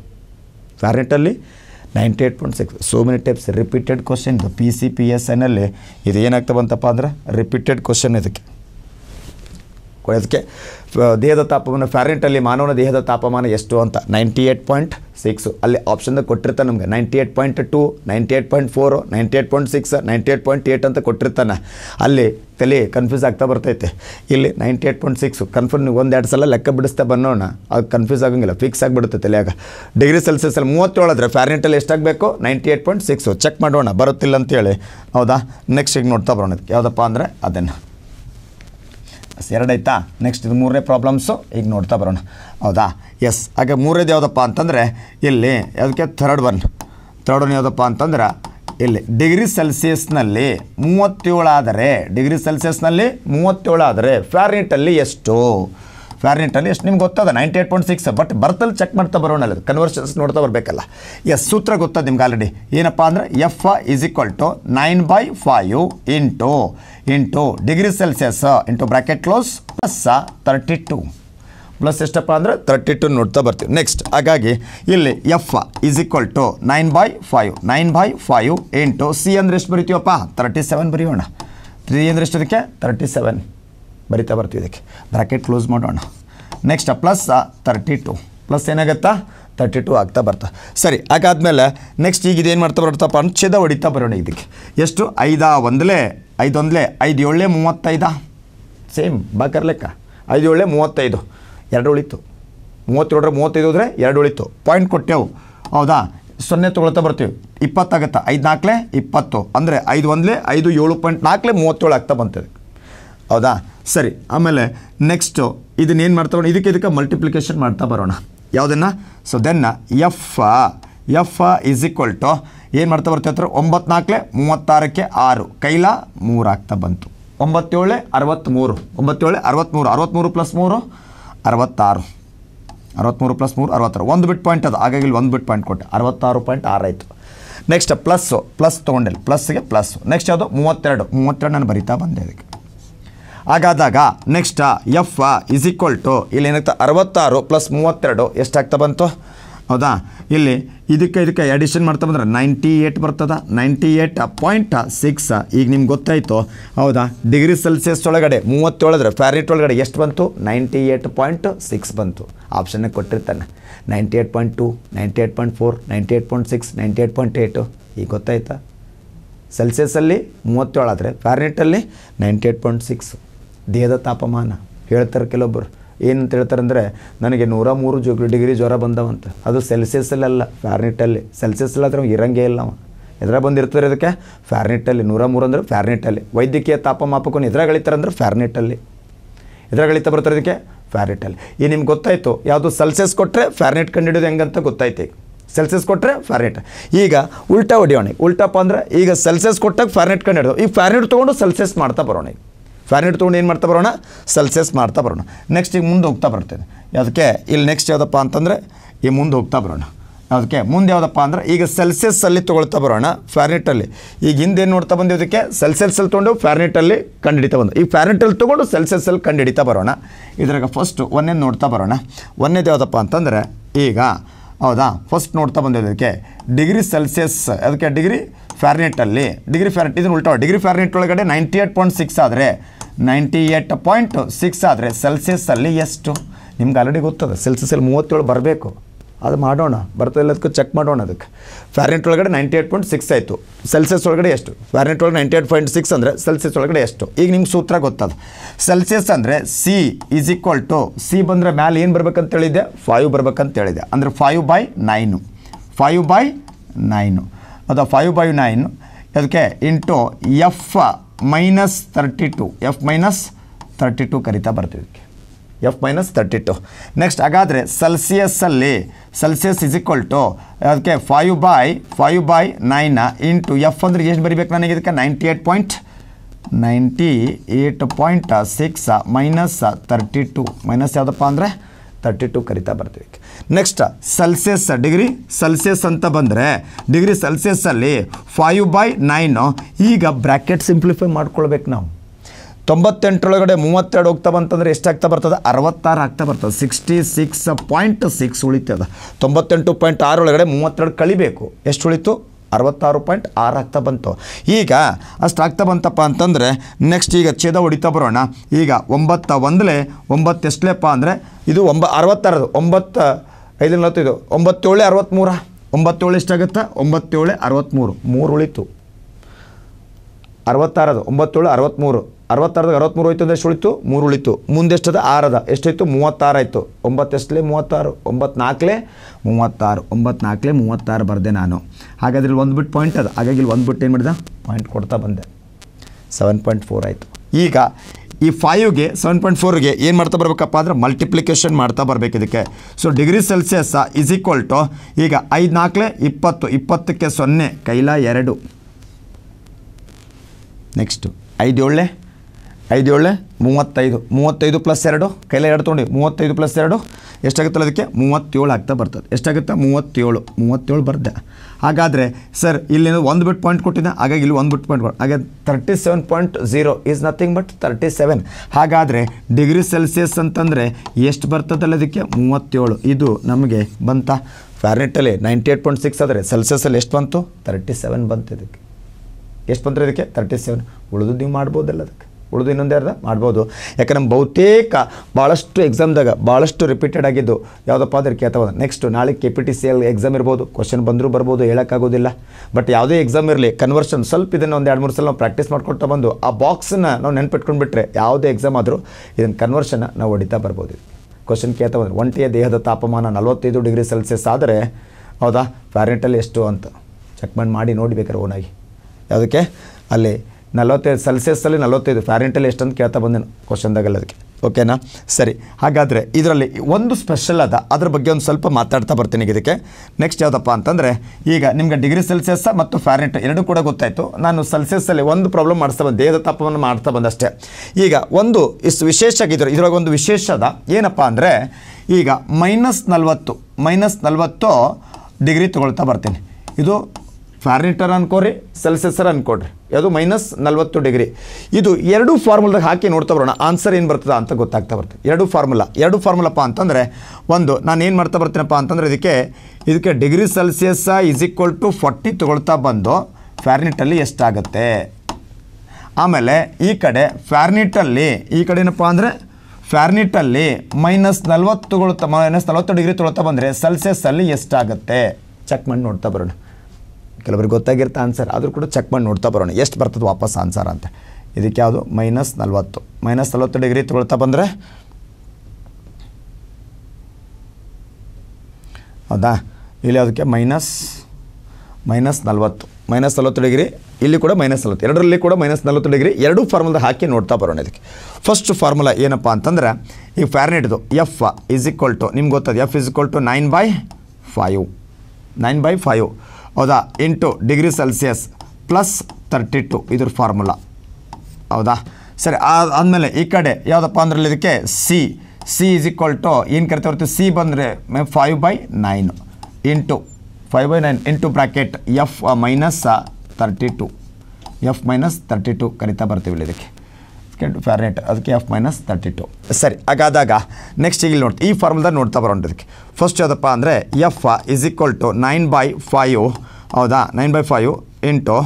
ಫ್ಯಾರೆಂಟಲ್ಲಿ ninety eight point six so many types repeated question ಇದು ಪಿ ಪಿ ಎಸ್ ಐನ್ ಅಲ್ಲಿ ಇದು ಇದೇನಾಗ್ತದೆ ಬಂತಪ್ಪ ಅಂದರೆ ರಿಪೀಟೆಡ್ ಕ್ವಶನ್ ಇದಕ್ಕೆ ಅದಕ್ಕೆ ದೇಹದ ತಾಪಮಾನ ಫ್ಯಾರೆಂಟಲ್ಲಿ ಮಾನವನ ದೇಹದ ತಾಪಮಾನ ಎಷ್ಟು ಅಂತ ನೈಂಟಿ ಏಯ್ಟ್ ಪಾಯಿಂಟ್ ಸಿಕ್ಸು ಅಲ್ಲಿ ಆಪ್ಷನ್ದಾಗ ಕೊಟ್ಟಿರ್ತಾನೆ ನಮಗೆ ninety eight point two ninety eight point four ninety eight point six ninety eight point eight ಅಂತ ಕೊಟ್ಟಿರ್ತಾನೆ ಅಲ್ಲಿ ತಲೆ ಕನ್ಫ್ಯೂಸ್ ಆಗ್ತಾ ಬರ್ತೈತೆ ಇಲ್ಲಿ ನೈಂಟಿ ಏಟ್ ಪಾಯಿಂಟ್ ಸಿಕ್ಸು ಒಂದು ಒಂದೆರಡು ಸಲ ಲೆಕ್ಕ ಬಿಡಿಸ್ತಾ ಬನ್ನೋಣ ಅದು ಕನ್ಫ್ಯೂಸ್ ಆಗೋಂಗಿಲ್ಲ ಫಿಕ್ಸ್ ಆಗಿಬಿಡುತ್ತೆ ತಲೆಯಾಗ ಡಿಗ್ರಿ ಸೆಲ್ಸಿಯಸಲ್ಲಿ ಮೂವತ್ತೇಳು ಆದರೆ ಫ್ಯಾರೆಂಟಲ್ಲಿ ಎಷ್ಟಾಗಬೇಕು ninety eight point six check ಮಾಡೋಣ ಬರುತ್ತಿಲ್ಲ ಅಂತೇಳಿ ಹೌದಾ ನೆಕ್ಸ್ಟ್ ಈಗ ನೋಡ್ತಾ ಬರೋಣ ಯಾವುದಪ್ಪ ಅಂದರೆ ಅದನ್ನು ಎಸ್ ಎರಡೈತಾ ನೆಕ್ಸ್ಟ್ ಇದು ಮೂರನೇ ಪ್ರಾಬ್ಲಮ್ಸು ಈಗ ನೋಡ್ತಾ ಬರೋಣ ಹೌದಾ ಎಸ್ ಹಾಗೆ ಮೂರನೇದು ಯಾವುದಪ್ಪ ಅಂತಂದರೆ ಇಲ್ಲಿ ಅದಕ್ಕೆ ಥರ್ಡ್ ಒನ್ ಥರ್ಡ್ ಒನ್ ಯಾವುದಪ್ಪ ಅಂತಂದ್ರೆ ಇಲ್ಲಿ ಡಿಗ್ರಿ ಸೆಲ್ಸಿಯಸ್ನಲ್ಲಿ ಮೂವತ್ತೇಳಾದರೆ ಆದರೆ ಡಿಗ್ರಿ ಸೆಲ್ಸಿಯಸ್ನಲ್ಲಿ ಮೂವತ್ತೇಳಾದರೆ ಆದರೆ ಎಷ್ಟು ಫ್ಯಾರಿನೆಂಟಲ್ಲಿ ಎಷ್ಟು ನಿಮ್ಗೆ ಗೊತ್ತದ ninety eight point six but ಬರ್ತಲ್ಲಿ ಚೆಕ್ ಮಾಡ್ತಾ ಬರೋಣ ಅದು ಕನ್ವರ್ಷನ್ಸ್ ನೋಡ್ತಾ ಬರಬೇಕಲ್ಲ ಎಸ್ ಸೂತ್ರ ಗೊತ್ತಾ ನಿಮ್ಗೆ ಆಲ್ರೆಡಿ ಏನಪ್ಪ ಅಂದರೆ F is equal to nine by five into into degree Celsius into bracket close plus thirty two plus ಎಷ್ಟಪ್ಪ ಅಂದರೆ ತರ್ಟಿ ಟು ನೋಡ್ತಾ ಬರ್ತೀವಿ ನೆಕ್ಸ್ಟ್ ಹಾಗಾಗಿ ಇಲ್ಲಿ F is equal to nine by five nine by five into C ಅಂದರೆ ಎಷ್ಟು ಬರಿತೀವಪ್ಪ ತರ್ಟಿ ಸೆವೆನ್ ಬರೆಯೋಣ ತ್ರೀ ಅಂದರೆ ಎಷ್ಟು ಅದಕ್ಕೆ ತರ್ಟಿ ಸೆವೆನ್ ಬರಿತಾ ಬರ್ತೀವಿ ಇದಕ್ಕೆ ಬ್ರಾಕೆಟ್ ಕ್ಲೋಸ್ ಮಾಡೋಣ next plus thirty two plus ಏನಾಗುತ್ತಾ ತರ್ಟಿ ಟು ಆಗ್ತಾ ಬರ್ತಾ ಸರಿ ಹಾಗಾದ್ಮೇಲೆ ನೆಕ್ಸ್ಟ್ ಈಗ ಇದೇನು ಮಾಡ್ತಾ ಬರ್ತಪ್ಪ ಅನುಚ್ಛೇದ ಹೊಡಿತಾ ಬರೋಣ ಇದಕ್ಕೆ ಎಷ್ಟು ಐದ ಒಂದಲೇ ಐದೊಂದಲೇ ಐದು ಏಳೇ ಮೂವತ್ತೈದ ಸೇಮ್ ಬಾಕರ್ ಲೆಕ್ಕ ಐದು ಏಳೇ ಮೂವತ್ತೈದು ಎರಡು ಉಳಿತು ಮೂವತ್ತೇಳರ ಮೂವತ್ತೈದು ಹೋದರೆ ಎರಡು ಉಳಿತು ಪಾಯಿಂಟ್ ಕೊಟ್ಟೆವು ಹೌದಾ ಸೊನ್ನೆ ತೊಗೊಳ್ತಾ ಬರ್ತೀವಿ ಇಪ್ಪತ್ತಾಗತ್ತಾ ಐದು ನಾಲ್ಕಲೇ ಇಪ್ಪತ್ತು ಅಂದರೆ ಐದು ಒಂದಲೇ ಐದು ಏಳು ಪಾಯಿಂಟ್ ನಾಲ್ಕಲೇ ಮೂವತ್ತೇಳು ಆಗ್ತಾ ಬಂತದೆ ಹೌದಾ ಸರಿ ಆಮೇಲೆ ನೆಕ್ಸ್ಟು ಇದನ್ನೇನು ಮಾಡ್ತಾ ಬರೋಣ ಇದಕ್ಕೆ ಇದಕ್ಕೆ ಮಲ್ಟಿಪ್ಲಿಕೇಶನ್ ಮಾಡ್ತಾ ಬರೋಣ ಯಾವುದನ್ನು so then F F is equal to ಏನು ಮಾಡ್ತಾ ಬರ್ತಾ ಇರ್ತಾರೆ ಒಂಬತ್ನಾಲ್ಕಲೆ ಮೂವತ್ತಾರಕ್ಕೆ ಆರು ಕೈಲ ಆಗ್ತಾ ಬಂತು ಒಂಬತ್ತೇಳೆ ಅರವತ್ತ್ಮೂರು ಒಂಬತ್ತೇಳೆ ಅರವತ್ತ್ಮೂರು ಅರವತ್ತ್ಮೂರು ಪ್ಲಸ್ ಮೂರು ಅರವತ್ತಾರು ಅರವತ್ತ್ಮೂರು ಪ್ಲಸ್ ಮೂರು ಅರವತ್ತಾರು ಒಂದು ಬಿಟ್ ಪಾಯಿಂಟ್ ಅದು ಹಾಗಾಗಿ ಒಂದು ಬಿಟ್ ಪಾಯಿಂಟ್ ಕೊಟ್ಟೆ ಅರವತ್ತಾರು ಪಾಯಿಂಟ್ ಆರಾಯಿತು ನೆಕ್ಸ್ಟ್ ಪ್ಲಸ್ಸು ಪ್ಲಸ್ ತೊಗೊಂಡಿಲ್ಲ ಪ್ಲಸ್ಗೆ ಪ್ಲಸ್ಸು ನೆಕ್ಸ್ಟ್ ಯಾವುದು ಮೂವತ್ತೆರಡು ಮೂವತ್ತೆರಡು ನಾನು ಬರಿತಾ ಬಂದೆ ಅದಕ್ಕೆ ಹಾಗಾದಾಗ next F is equal to ಇಲ್ಲಿ ಏನಾಗ್ತದೆ ಅರವತ್ತಾರು ಪ್ಲಸ್ ಮೂವತ್ತೆರಡು ಎಷ್ಟಾಗ್ತಾ ಬಂತು ಹೌದಾ ಇಲ್ಲಿ ಇದಕ್ಕೆ ಇದಕ್ಕೆ ಎಡಿಷನ್ ಮಾಡ್ತಾ ಬಂದ್ರೆ ನೈಂಟಿ ಏಯ್ಟ್ ಬರ್ತದ ನೈಂಟಿ ಏಟ್ ಪಾಯಿಂಟ್ ಸಿಕ್ಸ್ ಈಗ ನಿಮ್ಗೆ ಗೊತ್ತಾಯಿತು ಹೌದಾ ಡಿಗ್ರಿ ಸೆಲ್ಸಿಯಸ್ ಒಳಗಡೆ ಮೂವತ್ತೇಳಿದ್ರೆ ಫ್ಯಾರಿಟ್ ಒಳಗಡೆ ಎಷ್ಟು ಬಂತು ನೈಂಟಿ ಏಟ್ ಪಾಯಿಂಟ್ ಸಿಕ್ಸ್ ಬಂತು ಆಪ್ಷನ್ನೇ ಕೊಟ್ಟಿರ್ತಾನೆ ninety eight point two ninety eight point four ninety eight point six ninety eight point eight ಈಗ ಗೊತ್ತಾಯ್ತಾ ಸೆಲ್ಸಿಯಸಲ್ಲಿ ಮೂವತ್ತೇಳಾದರೆ ಫ್ಯಾರಿನೆಟಲ್ಲಿ ನೈಂಟಿ ಏಟ್ ಪಾಯಿಂಟ್ ಸಿಕ್ಸು ದೇಹದ ತಾಪಮಾನ ಹೇಳ್ತಾರೆ ಕೆಲವೊಬ್ಬರು ಏನಂತ ಅಂದರೆ ನನಗೆ ನೂರ ಮೂರು ಜೊ ಡಿಗ್ರಿ ಜ್ವರ ಬಂದವಂತ ಅದು ಸೆಲ್ಸಿಯಸ್ಸಲ್ಲೆಲ್ಲ ಫ್ಯಾರ್ನಿಟಲ್ಲಿ ಸೆಲ್ಸಿಯಸ್ಸಲ್ಲಾದ್ರೆ ಇರಂಗೇ ಇಲ್ಲ ಅವ ಎದ್ರ ಬಂದಿರ್ತಾರೆ ಅದಕ್ಕೆ ಫ್ಯಾರ್ನಿಟಲ್ಲಿ ನೂರ ಮೂರು ಅಂದರೆ ಫ್ಯಾರ್ನಿಟಲ್ಲಿ ವೈದ್ಯಕೀಯ ತಾಪಮಾಪಕವನ್ನು ಎದುರಾಗ ಅಂದ್ರೆ ಫ್ಯಾರ್ನಿಟಲ್ಲಿ ಎದುರಾಗಳಿತ ಬರ್ತಾರೆ ಅದಕ್ಕೆ ಫ್ಯಾರ್ನಿಟಲ್ಲಿ ಈ ನಿಮ್ಗೆ ಗೊತ್ತಾಯಿತು ಯಾವುದು ಸೆಲ್ಸಿಯಸ್ ಕೊಟ್ಟರೆ ಫ್ಯಾರ್ನಿಟ್ ಕಂಡು ಹೆಂಗಂತ ಗೊತ್ತಾಯ್ತು ಸೆಲ್ಸಿಯಸ್ ಕೊಟ್ಟರೆ ಫ್ಯಾರ್ನೆಟ್ ಈಗ ಉಲ್ಟಾ ಹೊಡಿಯೋಣ ಉಲ್ಟಪ್ಪ ಅಂದರೆ ಈಗ ಸೆಲ್ಸಿಯಸ್ ಕೊಟ್ಟಾಗ ಫ್ಯಾರ್ನೆಟ್ ಕಂಡು ಹಿಡಿದು ಈ ಫ್ಯಾರ್ನೆಟ್ ತೊಗೊಂಡು ಸೆಲ್ಸಿಯಸ್ ಮಾಡ್ತಾ ಬರೋಣ ಈಗ ಫ್ಯಾರನ್ಹೀಟ್ ತೊಗೊಂಡು ಏನು ಮಾಡ್ತಾ ಬರೋಣ ಸೆಲ್ಸಿಯಸ್ ಮಾಡ್ತಾ ಬರೋಣ ನೆಕ್ಸ್ಟ್ ಈಗ ಮುಂದೆ ಹೋಗ್ತಾ ಬರ್ತೇನೆ ಅದಕ್ಕೆ ಇಲ್ಲಿ ನೆಕ್ಸ್ಟ್ ಯಾವುದಪ್ಪ ಅಂತಂದರೆ ಈ ಮುಂದೆ ಹೋಗ್ತಾ ಬರೋಣ ಅದಕ್ಕೆ ಮುಂದೆ ಯಾವುದಪ್ಪ ಅಂದ್ರೆ ಈಗ ಸೆಲ್ಸಿಯಸ್ಸಲ್ಲಿ ತೊಗೊಳ್ತಾ ಬರೋಣ ಫ್ಯಾರ್ನೆಟಲ್ಲಿ ಈಗ ಹಿಂದೆ ಏನು ನೋಡ್ತಾ ಬಂದೆವು ಇದಕ್ಕೆ ಸೆಲ್ಸಿಯಸ್ಸಲ್ಲಿ ತೊಗೊಂಡು ಫ್ಯಾರ್ನೆಟಲ್ಲಿ ಕಂಡುಹಿಡಿತಾ ಬಂದು ಈ ಫ್ಯಾರ್ನೆಟಲ್ಲಿ ತೊಗೊಂಡು ಸೆಲ್ಸಿಯಸ್ಸಲ್ಲಿ ಹಿಡಿತಾ ಬರೋಣ ಇದ್ರಾಗ ಫಸ್ಟ್ ಒಂದೇ ನೋಡ್ತಾ ಬರೋಣ ಒಂದೇದು ಯಾವುದಪ್ಪ ಅಂತಂದರೆ ಈಗ ಹೌದಾ ಫಸ್ಟ್ ನೋಡ್ತಾ ಬಂದಿದ್ದಕ್ಕೆ ಡಿಗ್ರಿ ಸೆಲ್ಸಿಯಸ್ ಅದಕ್ಕೆ ಡಿಗ್ರಿ ಫ್ಯಾರ್ನೆಟಲ್ಲಿ ಡಿಗ್ರಿ ಫ್ಯಾರ್ನೆಟ್ ಇದನ್ನು ಉಲ್ಟಾ ಡಿಗ್ರಿ ಫ್ಯಾರ್ನೆಟ್ ಒಳಗಡೆ ನೈಂಟಿ ಏಟ್ ಪಾಯಿಂಟ್ ಸಿಕ್ಸ್ ಆದರೆ ನೈಂಟಿ ಏಟ್ ಪಾಯಿಂಟ್ ಸಿಕ್ಸ್ ಆದರೆ ಸೆಲ್ಸಿಯಸ್ಸಲ್ಲಿ ಎಷ್ಟು ನಿಮ್ಗೆ ಆಲ್ರೆಡಿ ಗೊತ್ತದೆ ಅಲ್ಲಿ ಮೂವತ್ತೇಳು ಬರಬೇಕು ಅದು ಮಾಡೋಣ ಬರ್ತಾ ಅದಕ್ಕೆ ಚೆಕ್ ಮಾಡೋಣ ಅದಕ್ಕೆ ಫ್ಯಾರ್ನೆಟ್ ಒಳಗಡೆ ನೈಂಟಿ ಏಟ್ ಪಾಯಿಂಟ್ ಸಿಕ್ಸ್ ಆಯಿತು ಸೆಲ್ಸಿಯಸ್ ಒಳಗಡೆ ಎಷ್ಟು ಫ್ಯಾರ್ನೆಟ್ ಒಳಗೆ ನೈಂಟಿ ಏಟ್ ಪಾಯಿಂಟ್ ಸಿಕ್ಸ್ ಅಂದರೆ ಸೆಲ್ಸಿಯಸ್ ಒಳಗಡೆ ಎಷ್ಟು ಈಗ ನಿಮ್ಗೆ ಸೂತ್ರ ಗೊತ್ತದ ಸೆಲ್ಸಿಯಸ್ ಅಂದರೆ C is equal to C ಬಂದರೆ ಮ್ಯಾಲೆ ಏನು ಬರ್ಬೇಕಂತ ಹೇಳಿದೆ ಫೈವ್ ಬರ್ಬೇಕಂತ ಹೇಳಿದೆ ಅಂದರೆ five by nine five by nine ಅದು ಫೈವ್ ಬೈ ನೈನ್ ಅದಕ್ಕೆ into F minus thirty two F minus thirty two ಕರಿತಾ ಬರ್ತೀವಿ ಇದಕ್ಕೆ F minus thirty two next ಹಾಗಾದರೆ ಸೆಲ್ಸಿಯಸ್ಸಲ್ಲಿ ಸೆಲ್ಸಿಯಸ್ ಇಸ್ ಈಕ್ವಲ್ ಟು ಅದಕ್ಕೆ five by five by nine into F ಅಂದರೆ ಎಷ್ಟು ಬರಿಬೇಕು ನನಗೆ ಇದಕ್ಕೆ ninety eight point ninety eight point six minus thirty two minus ಯಾವುದಪ್ಪ ಅಂದರೆ ತರ್ಟಿ ಟು ಕರಿತಾ ಬರ್ತೀವಿ ನೆಕ್ಸ್ಟ್ ಸೆಲ್ಸಿಯಸ್ ಡಿಗ್ರಿ ಸೆಲ್ಸಿಯಸ್ ಅಂತ ಬಂದರೆ ಡಿಗ್ರಿ ಸೆಲ್ಸಿಯಸ್ಸಲ್ಲಿ ಫೈವ್ ಬೈ ನೈನು ಈಗ ಬ್ರ್ಯಾಕೆಟ್ ಸಿಂಪ್ಲಿಫೈ ಮಾಡ್ಕೊಳ್ಬೇಕು ನಾವು ತೊಂಬತ್ತೆಂಟರೊಳಗಡೆ ಮೂವತ್ತೆರಡು ಹೋಗ್ತಾ ಬಂತಂದರೆ ಎಷ್ಟಾಗ್ತಾ ಬರ್ತದೆ ಅರವತ್ತಾರು ಆಗ್ತಾ ಬರ್ತದೆ ಸಿಕ್ಸ್ಟಿ ಸಿಕ್ಸ್ ಪಾಯಿಂಟ್ ಸಿಕ್ಸ್ ಉಳಿತದ ತೊಂಬತ್ತೆಂಟು ಪಾಯಿಂಟ್ ಆರೊಳಗಡೆ ಮೂವತ್ತೆರಡು ಕಳಿಬೇಕು ಎಷ್ಟು ಉಳಿತು ಅರವತ್ತಾರು ಪಾಯಿಂಟ್ ಆರು ಆಗ್ತಾ ಬಂತು ಈಗ ಅಷ್ಟು ಆಗ್ತಾ ಬಂತಪ್ಪ ಅಂತಂದರೆ ನೆಕ್ಸ್ಟ್ ಈಗ ಛೇದ ಹೊಡಿತಾ ಬರೋಣ ಈಗ ಒಂಬತ್ತ ಒಂದಲೇ ಒಂಬತ್ತು ಅಂದರೆ ಇದು ಒಂಬ ಅರವತ್ತಾರದು ಒಂಬತ್ತು ಐದು ನಲವತ್ತೈದು ಒಂಬತ್ತೇಳು ಅರವತ್ತ್ಮೂರ ಒಂಬತ್ತೇಳು ಎಷ್ಟಾಗುತ್ತಾ ಒಂಬತ್ತೇಳು ಅರವತ್ತ್ಮೂರು ಮೂರು ಉಳಿತು ಅರವತ್ತಾರದು ಒಂಬತ್ತೇಳು ಅರವತ್ತ್ಮೂರು ಅರವತ್ತಾರದು ಅರವತ್ತ್ಮೂರು ಹೋಯ್ತು ಅಂದರೆ ಎಷ್ಟು ಉಳಿತು ಮೂರು ಉಳಿತು ಮುಂದೆಷ್ಟದ ಆರದ ಎಷ್ಟಾಯಿತು ಮೂವತ್ತಾರು ಆಯಿತು ಒಂಬತ್ತೆಷ್ಟಲೇ ಮೂವತ್ತಾರು ಒಂಬತ್ನಾಲ್ಕಲೇ ಮೂವತ್ತಾರು ಒಂಬತ್ನಾಲ್ಕಲೇ ಮೂವತ್ತಾರು ಬರೆದೆ ನಾನು ಹಾಗಾದ್ರೆ ಇಲ್ಲಿ ಒಂದು ಬಿಟ್ಟು ಪಾಯಿಂಟ್ ಅದು ಹಾಗಾಗಿ ಇಲ್ಲಿ ಒಂದು ಬಿಟ್ಟು ಏನು ಮಾಡಿದೆ ಪಾಯಿಂಟ್ ಕೊಡ್ತಾ ಬಂದೆ ಸೆವೆನ್ ಪಾಯಿಂಟ್ ಫೋರ್ ಆಯಿತು ಈಗ ಈ ಫೈವ್ಗೆ ಸೆವೆನ್ ಪಾಯಿಂಟ್ ಫೋರ್ಗೆ ಏನು ಮಾಡ್ತಾ ಬರಬೇಕಪ್ಪ ಅಂದರೆ ಮಲ್ಟಿಪ್ಲಿಕೇಶನ್ ಮಾಡ್ತಾ ಬರಬೇಕು ಇದಕ್ಕೆ so degree Celsius is equal to ಈಗ ಐದು ನಾಲ್ಕಲೆ ಇಪ್ಪತ್ತು ಇಪ್ಪತ್ತಕ್ಕೆ ಸೊನ್ನೆ ಕೈಲ ಎರಡು ನೆಕ್ಸ್ಟು ಐದು ಏಳೆ ಐದು ಏಳೆ ಮೂವತ್ತೈದು ಮೂವತ್ತೈದು ಪ್ಲಸ್ ಎರಡು ಕೈಲ ಎರಡು ತೊಗೊಂಡು ಮೂವತ್ತೈದು ಪ್ಲಸ್ ಎರಡು ಎಷ್ಟಾಗುತ್ತಲ್ಲ ಅದಕ್ಕೆ ಮೂವತ್ತೇಳು ಆಗ್ತಾ ಬರ್ತದೆ ಎಷ್ಟಾಗುತ್ತೆ ಮೂವತ್ತೇಳು ಮೂವತ್ತೇಳು ಬರ್ದೆ ಹಾಗಾದರೆ ಸರ್ ಇಲ್ಲಿ ಒಂದು ಬಿಟ್ಟು ಪಾಯಿಂಟ್ ಕೊಟ್ಟಿದ್ದೆ ಹಾಗಾಗಿ ಇಲ್ಲಿ ಒಂದು ಬಿಟ್ಟು ಪಾಯಿಂಟ್ ಕೊಟ್ಟು ಹಾಗೆ thirty seven point zero is nothing but thirty seven ಹಾಗಾದರೆ ಡಿಗ್ರಿ ಸೆಲ್ಸಿಯಸ್ ಅಂತಂದರೆ ಎಷ್ಟು ಬರ್ತದಲ್ಲ ಅದಕ್ಕೆ ಮೂವತ್ತೇಳು ಇದು ನಮಗೆ ಬಂತ ಫ್ಯಾರೆಟಲ್ಲಿ ನೈಂಟಿ ಏಟ್ ಪಾಯಿಂಟ್ ಸಿಕ್ಸ್ ಆದರೆ ಸೆಲ್ಸಿಯಸಲ್ಲಿ ಎಷ್ಟು ಬಂತು ತರ್ಟಿ ಸೆವೆನ್ ಬಂತು ಇದಕ್ಕೆ ಎಷ್ಟು ಬಂದರೆ ಅದಕ್ಕೆ ತರ್ಟಿ ಸೆವೆನ್ ಉಳಿದು ನೀವು ಮಾಡ್ಬೋದಲ್ಲ ಅದಕ್ಕೆ ಉಳಿದು ಇನ್ನೊಂದು ಯಾರ್ದ ಮಾಡ್ಬೋದು ಯಾಕೆ ನಮ್ಮ ಬಹುತೇಕ ಭಾಳಷ್ಟು ಎಕ್ಸಾಮ್ದಾಗ ಭಾಳಷ್ಟು ರಿಪೀಟೆಡ್ ಆಗಿದ್ದು ಯಾವುದಪ್ಪ ಅಂದ್ರೆ ಕೇಳ್ತಾವ ನೆಕ್ಸ್ಟ್ ನಾಳೆ K P T C L exam ಇರ್ಬೋದು ಕ್ವಶನ್ ಬಂದರೂ ಬರ್ಬೋದು ಹೇಳೋಕ್ಕಾಗೋದಿಲ್ಲ ಬಟ್ ಯಾವುದೇ ಎಕ್ಸಾಮ್ ಇರಲಿ ಕನ್ವರ್ಷನ್ ಸ್ವಲ್ಪ ಇದನ್ನು ಒಂದು ಎರಡು ಮೂರು ಸಲ ನಾವು ಪ್ರಾಕ್ಟೀಸ್ ಮಾಡ್ಕೊಳ್ತಾ ಬಂದು ಆ ಬಾಕ್ಸನ್ನ ನಾವು ನೆನ್ಪಿಟ್ಕೊಂಡು ಬಿಟ್ಟರೆ ಯಾವುದೇ ಎಕ್ಸಾಮ್ ಆದರೂ ಇದನ್ನು ಕನ್ವರ್ಷನ್ನ ನಾವು ಹೊಡಿತಾ ಬರ್ಬೋದು ಕ್ವಶನ್ ಕೇಳ್ತಾ ಒಂಟಿಯ ದೇಹದ ತಾಪಮಾನ ನಲವತ್ತೈದು ಡಿಗ್ರಿ ಸೆಲ್ಸಿಯಸ್ ಆದರೆ ಹೌದಾ ಫ್ಯಾರೆಂಟಲ್ಲಿ ಎಷ್ಟು ಅಂತ ಚೆಕ್ ಮಾಡಿ ನೋಡಿ ಓನಾಗಿ ಯಾವುದಕ್ಕೆ ಅಲ್ಲಿ ನಲವತ್ತೈದು ಸೆಲ್ಸಿಯಸ್ಸಲ್ಲಿ ನಲವತ್ತೈದು ಫ್ಯಾರೆಂಟಲ್ಲಿ ಎಷ್ಟಂತ ಕೇಳ್ತಾ ಬಂದೇನು ಕ್ವಶನ್ದಾಗಲ್ಲ ಅದಕ್ಕೆ ಓಕೆನಾ ಸರಿ ಹಾಗಾದರೆ ಇದರಲ್ಲಿ ಒಂದು ಸ್ಪೆಷಲ್ ಅದ ಅದ್ರ ಬಗ್ಗೆ ಒಂದು ಸ್ವಲ್ಪ ಮಾತಾಡ್ತಾ ಬರ್ತೀನಿ ಇದಕ್ಕೆ ನೆಕ್ಸ್ಟ್ ಯಾವುದಪ್ಪ ಅಂತಂದರೆ ಈಗ ನಿಮಗೆ ಡಿಗ್ರಿ ಸೆಲ್ಸಿಯಸ್ ಮತ್ತು ಫ್ಯಾರೆಂಟ್ ಎರಡೂ ಕೂಡ ಗೊತ್ತಾಯಿತು ನಾನು ಸೆಲ್ಸಿಯಸ್ಸಲ್ಲಿ ಒಂದು ಪ್ರಾಬ್ಲಮ್ ಮಾಡಿಸ್ತಾ ಬಂದು ದೇಹದ ತಾಪವನ್ನು ಮಾಡ್ತಾ ಬಂದಷ್ಟೇ ಈಗ ಒಂದು ಇಷ್ಟು ವಿಶೇಷ ಆಗಿದ್ರು ಇದ್ರಾಗ ಒಂದು ವಿಶೇಷ ಅದ ಏನಪ್ಪ ಅಂದರೆ ಈಗ ಮೈನಸ್ ನಲವತ್ತು ಮೈನಸ್ ನಲವತ್ತು ಡಿಗ್ರಿ ತೊಗೊಳ್ತಾ ಬರ್ತೀನಿ ಇದು ಫ್ಯಾರ್ನಿಟರ್ ಅನ್ಕೋರಿ ಸೆಲ್ಸಿಯಸ್ಸರ್ ಅನ್ಕೊಡ್ರಿ ಯಾವುದು ಮೈನಸ್ ನಲವತ್ತು ಡಿಗ್ರಿ ಇದು ಎರಡು ಫಾರ್ಮುಲಾಗ ಹಾಕಿ ನೋಡ್ತಾ ಬರೋಣ ಆನ್ಸರ್ ಏನು ಬರ್ತದ ಅಂತ ಗೊತ್ತಾಗ್ತಾ ಬರ್ತದೆ ಎರಡು ಫಾರ್ಮುಲಾ ಎರಡು ಫಾರ್ಮುಲಪ್ಪ ಅಂತಂದರೆ ಒಂದು ನಾನು ಏನು ಮಾಡ್ತಾ ಬರ್ತೀನಪ್ಪ ಅಂತಂದರೆ ಇದಕ್ಕೆ ಇದಕ್ಕೆ degree ಸೆಲ್ಸಿಯಸ್ಸ is equal to forty ತೊಗೊಳ್ತಾ ಬಂದು ಫ್ಯಾರ್ನಿಟಲ್ಲಿ ಎಷ್ಟಾಗುತ್ತೆ ಆಮೇಲೆ ಈ ಕಡೆ ಫ್ಯಾರ್ನಿಟಲ್ಲಿ ಈ ಕಡೆ ಏನಪ್ಪ ಅಂದರೆ ಫ್ಯಾರ್ನಿಟಲ್ಲಿ ಮೈನಸ್ ನಲವತ್ತು ತೊಗೊಳ್ತಾ ಮೈನಸ್ ನಲ್ವತ್ತು ಡಿಗ್ರಿ ತೊಗೊಳ್ತಾ ಬಂದರೆ ಸೆಲ್ಸಿಯಸ್ಸಲ್ಲಿ ಎಷ್ಟಾಗುತ್ತೆ ಚೆಕ್ ಮಾಡಿ ನೋಡ್ತಾ ಬರೋಣ ಕೆಲವರಿಗೆ ಗೊತ್ತಾಗಿರುತ್ತೆ ಆನ್ಸರ್ ಆದರೂ ಕೂಡ ಚೆಕ್ ಮಾಡಿ ನೋಡ್ತಾ ಬರೋಣ ಎಷ್ಟು ಬರ್ತದೆ ವಾಪಸ್ ಆನ್ಸರ್ ಅಂತ ಇದಕ್ಕೆ ಯಾವುದು ಮೈನಸ್ ನಲವತ್ತು ಮೈನಸ್ ನಲವತ್ತು ಡಿಗ್ರಿ ತೊಗೊಳ್ತಾ ಬಂದರೆ ಹೌದಾ ಇಲ್ಲಿ ಅದಕ್ಕೆ ಮೈನಸ್ ಮೈನಸ್ ನಲವತ್ತು ಮೈನಸ್ ನಲವತ್ತು ಡಿಗ್ರಿ ಇಲ್ಲಿ ಕೂಡ ಮೈನಸ್ ನಲವತ್ತು ಎರಡರಲ್ಲಿ ಕೂಡ ಮೈನಸ್ ನಲವತ್ತು ಡಿಗ್ರಿ ಎರಡೂ ಫಾರ್ಮುಲಾ ಹಾಕಿ ನೋಡ್ತಾ ಬರೋಣ ಇದಕ್ಕೆ ಫಸ್ಟ್ ಫಾರ್ಮುಲಾ ಏನಪ್ಪ ಅಂತಂದರೆ ಈ ಫ್ಯಾರ್ನೆಟ್ದು ಎಫ್ ಇಸ್ ಈಕ್ವಲ್ ಟು ನಿಮ್ಗೆ ಗೊತ್ತದೆ F is equal to nine by five nine by five ಹೌದಾ into degree Celsius plus thirty two ಇದ್ರ ಫಾರ್ಮುಲಾ ಹೌದಾ ಸರಿ ಆದಮೇಲೆ ಈ ಕಡೆ ಯಾವುದಪ್ಪ ಅಂದ್ರೆ ಇದಕ್ಕೆ C C is equal to ಏನು ಕರಿತಾ ಬರ್ತೀವಿ ಸಿ ಬಂದರೆ ಮೇ five by nine into five by nine into bracket F minus thirty two F minus thirty two ಕರಿತಾ ಬರ್ತೀವಿ ಇದಕ್ಕೆ ಕೆಂಟು ಫ್ಯಾರ್ನೆಟ್ ಅದಕ್ಕೆ ಎಫ್ ಮೈನಸ್ ತರ್ಟಿ ಟು ಸರಿ ಹಾಗಾದಾಗ ನೆಕ್ಸ್ಟ್ ಈಗ ನೋಡ್ತೀವಿ ಈ ಫಾರ್ಮುಲ್ದಾಗ ನೋಡ್ತಾ ಇದಕ್ಕೆ ಫಸ್ಟ್ ಯಾವುದಪ್ಪ ಅಂದರೆ F is equal to nine by five ಹೌದಾ nine by five into